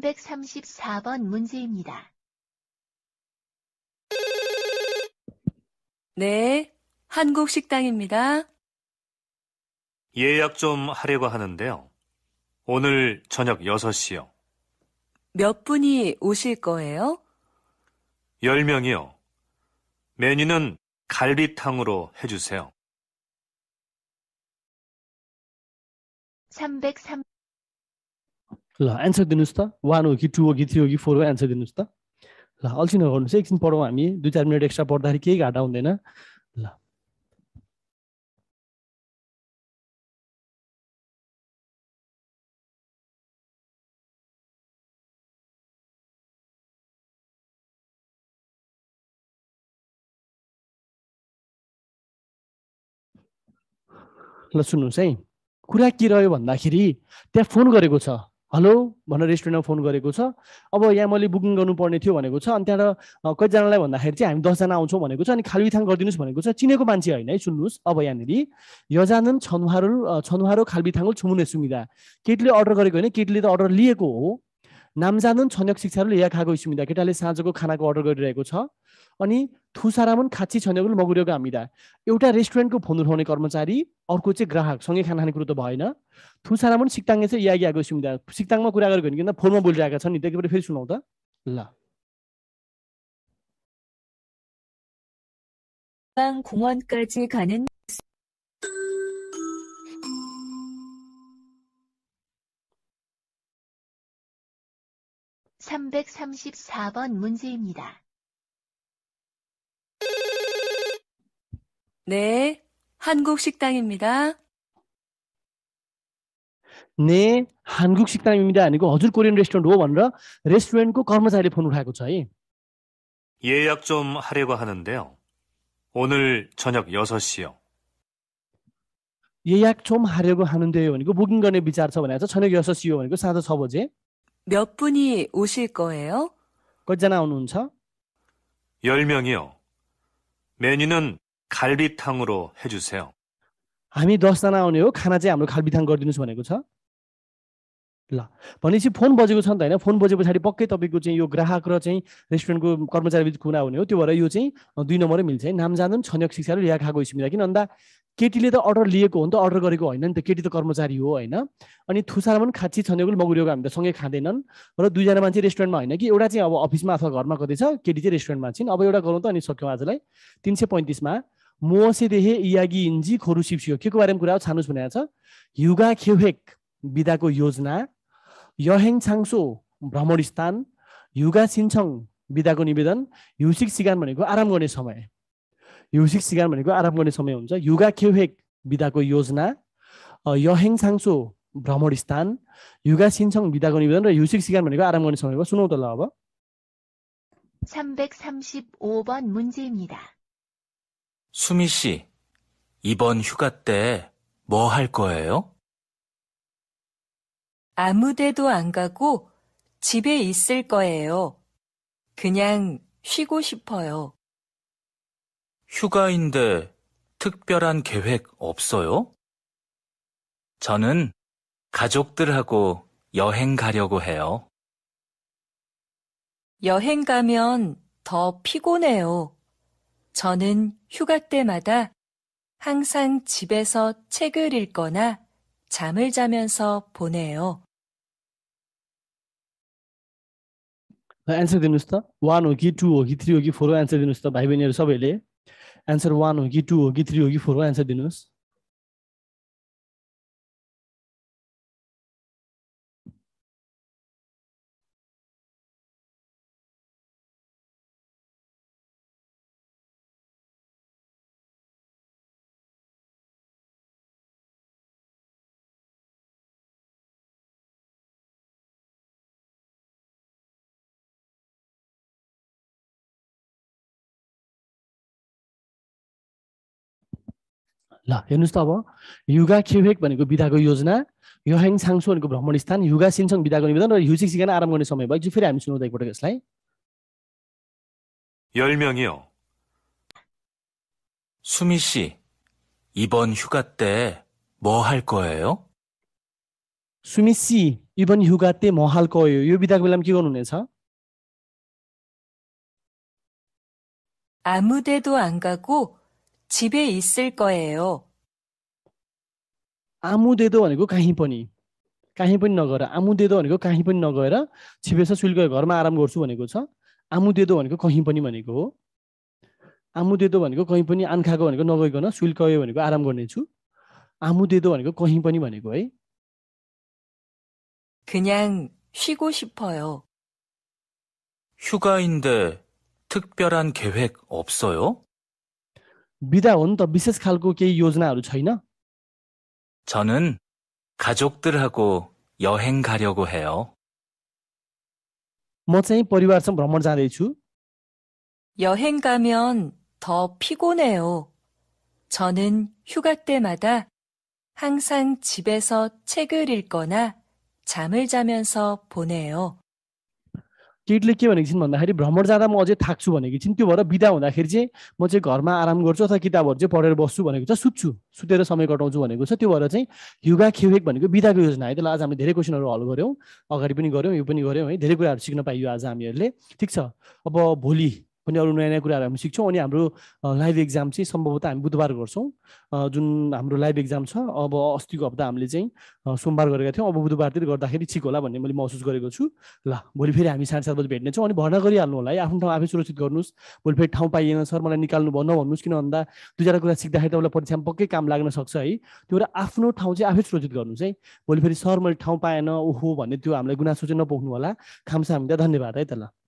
334번 문제입니다. 네, 한국 식당입니다. 예약 좀 하려고 하는데요. 오늘 저녁 6시요. 몇 분이 오실 거예요? 10명이요. 메뉴는 갈비탕으로 해주세요. 303 ल एन्सर दिनुहोस् त वान हो कि टू हो कि थ्री हो कि फोर हो एन्सर दिनुहोस् त ल अल्छी नगर्नुहोस् एकछिन पढौँ हामी दुई चार मिनट एक्स्ट्रा पढ्दाखेरि केही घाटा हुँदैन ल ल सुन्नुहोस् है कुरा के रह्यो भन्दाखेरि त्यहाँ फोन गरेको छ हेलो भनेर रेस्टुरेन्टमा फोन गरेको छ अब यहाँ मैले बुकिङ गर्नुपर्ने थियो भनेको छ अनि त्यहाँबाट कतिजनालाई भन्दाखेरि चाहिँ हामी दसजना आउँछौँ भनेको छ अनि खालबीथाङ गरिदिनुहोस् भनेको छ चिनेको मान्छे होइन है सुन्नुहोस् अब यहाँनिर यजानम छनुहारो छनुहारो खालबिथाङ्गो छुमुने सुविधा केटीले अर्डर गरेको होइन केटीले त अर्डर लिएको हो नामजानुन छन्यक शिक्षाहरू खाएको इस्युमिदा केटाले साँझको खानाको अर्डर गरिरहेको छ अनि थुसारामन खाची छन्यक मगुरेको हामीदा एउटा रेस्टुरेन्टको फोन उठाउने कर्मचारी अर्को चाहिँ ग्राहक सँगै खाना खाने कुरो त भएन थुसारामन सिक्ताङले चाहिँ या गएको इस्युमिदा सिक्ताङमा कुरा गरेको भने किन फोनमा बोलिरहेका छन् नि त्यतिपट्टि फेरि सुनाउ त ल 334번 문제입니다. 네, 한국 식당입니다. 네, 한국 식당입니다. 아니고 हजुर कोरियन रेस्टुरेन्ट हो भनेर रेस्टुरेन्टको कर्मचारीले फोन उठाएको छ है. 예약 좀 하려고 하는데요. 오늘 저녁 6시요. 예약 좀 하려고 하는데요. भनेको बुकिङ गर्ने विचार छ भनेको छ. 저녁 6시요 भनेको 사도 6बजे. 몇 분이 오실 거예요? कतिजना आउनुहुन्छ 10명이요. 메뉴는 갈비탕으로 해주세요. हामी दसजना आउने हो खाना चाहिँ हाम्रो खालबिथाङ गरिदिनुहोस् भनेको छ ल भनेपछि फोन बजेको छ नि त होइन फोन बजे पछाडि पक्कै तपाईँको चाहिँ यो ग्राहक र चाहिँ रेस्टुरेन्टको कर्मचारी बिच कुरा हुने हो त्यो भएर यो चाहिँ दुई नम्बरै मिल्छ है नाम जाँदा पनि छन्यक शिक्षा र रिया खाएको स्मिता किन भन्दा केटीले त अर्डर लिएको हो नि त अर्डर गरेको होइन नि त केटी त कर्मचारी हो होइन अनि थुसार पनि खाँची छन्यौल मगुरेको हामी त सँगै खाँदैनन् र दुईजना मान्छे रेस्टुरेन्टमा होइन कि एउटा चाहिँ अब अफिसमा अथवा घरमा कति छ केटी चाहिँ रेस्टुरेन्टमा छिन् अब एउटा गरौँ त अनि सक्यौँ आजलाई तिन सय पैँतिसमा देहे इयागी इन्जी खोरु सिप्सियो के को बारेमा कुरा हो छानुस भनेको छ युगा खेवेक विधाको योजना 여행 장소 브라모리스탄 육아 신청 미다곤이 비단 유식 시간 भनेको आरामगर्ने समय युसिक सिगान भनेको आराम गर्ने समय हुन्छ युगा खेवेक बिदाको योजना यहेङ साङसो भ्रमण स्थान युगा सिन्छङ बिदाको निवेदन र युसिक सिगान भनेको आराम गर्ने समय भयो सुनौ त ल अब 335번 문제입니다. 수미 씨, 이번 휴가 때 뭐 할 거예요? 아무 데도 안 가고 집에 있을 거예요. 그냥 쉬고 싶어요. 휴가인데 특별한 계획 없어요? 저는 가족들하고 여행 가려고 해요. 여행 가면 더 피곤해요. 저는 휴가 때마다 항상 집에서 책을 읽거나 잠을 자면서 보내요. एन्सर दिनुहोस् त वान हो कि टू हो कि थ्री हो कि फोर हो एन्सर दिनुहोस् त भाइ बहिनीहरू सबैले एन्सर वान हो कि टू हो कि थ्री हो कि फोर हो एन्सर दिनुहोस् ल हेर्नुहोस् त अब युगा खेवेक भनेको विधाको योजना योहेङ साङसु भनेको भ्रमण स्थान युगा सिनसङ विधाको निवेदन र ह्युसिक सिकान आराम गर्ने समय भयो फेरि हामी सुनाउँदा एकपटक यसलाई 열명이요. 수미 씨, 이번 휴가 때 뭐 할 거예요? 수미 씨, 이번 휴가 때 뭐 할 거예요? 요 비다고 하면 기가 오네서. 아무 데도 안 가고 집에 있을 거예요. 아무데도 भनेको काहीँ पनि काहीँ पनि नगएर आमुदेदो भनेको काहीँ पनि नगएर छिपेछ शुल्क घरमा आराम गर्छु भनेको छ आमुदेदो भनेको कहीँ पनि भनेको हो आमुदेदो भनेको कहीँ पनि आन्खाको भनेको नगइकन शुल्क भनेको आराम गर्नेछु आमुदेदो भनेको कहीँ पनि भनेको है 그냥 쉬고 싶어요. 휴가인데 특별한 계획 없어요? बिदा हो नि त विशेष खालको केही योजनाहरू छैन? 저는 가족들하고 여행 가려고 해요. 뭐 च 이 ह िँ परिवारसँग भ 여행 가면 더 피곤해요. 저는 휴가 때마다 항상 집에서 책을 읽거나 잠을 자면서 보내요. केटले के भनेको छिन् भन्दाखेरि भ्रमण जाँदा म अझै थाक्छु भनेको छिन् त्यो भएर बिदा हुँदाखेरि चाहिँ म चाहिँ घरमा आराम गर्छु अथवा किताबहरू चाहिँ पढेर बस्छु भनेको छ सुत्छु सुतेर समय कटाउँछु भनेको छ त्यो भएर चाहिँ युगा खेवेक भनेको बिदाको योजना है त्यसलाई आज हामीले धेरै क्वेसनहरू हल गऱ्यौँ अगाडि पनि गऱ्यौँ यो पनि गऱ्यौँ है धेरै कुराहरू सिक्न पाइयो आज हामीहरूले ठिक छ अब भोलि पनि अरू नयाँ नयाँ कुराहरू हामी सिक्छौँ अनि हाम्रो लाइभ एक्जाम चाहिँ सम्भवतः हामी बुधबार गर्छौँ जुन हाम्रो लाइभ एक्जाम छ अब अस्तिको हप्ता हामीले चाहिँ सोमबार गरेका थियौँ अब बुधबारतिर गर्दाखेरि ठिक होला भन्ने मैले महसुस गरेको छु ल भोलि फेरि हामी साढे सात बजी भेट्नेछौँ अनि भर्ना गरिहाल्नु होला है आफ्नो ठाउँ आफै सुरक्षित गर्नुहोस् भोलि फेरि ठाउँ पाइएन सर मलाई निकाल्नु भयो नभन्नुहोस् किन भन्दा दुईजना कुरा सिक्दाखेरि तपाईँलाई परीक्षामा पक्कै काम लाग्न सक्छ है त्यो भएर आफ्नो ठाउँ चाहिँ आफै सुरक्षित गर्नुहोस् है भोलि फेरि सर मैले ठाउँ पाएन ओहो भन्ने त्यो हामीलाई गुनासो चाहिँ नपोख्नु होला खाम्सा हामीलाई धन्यवाद है त ल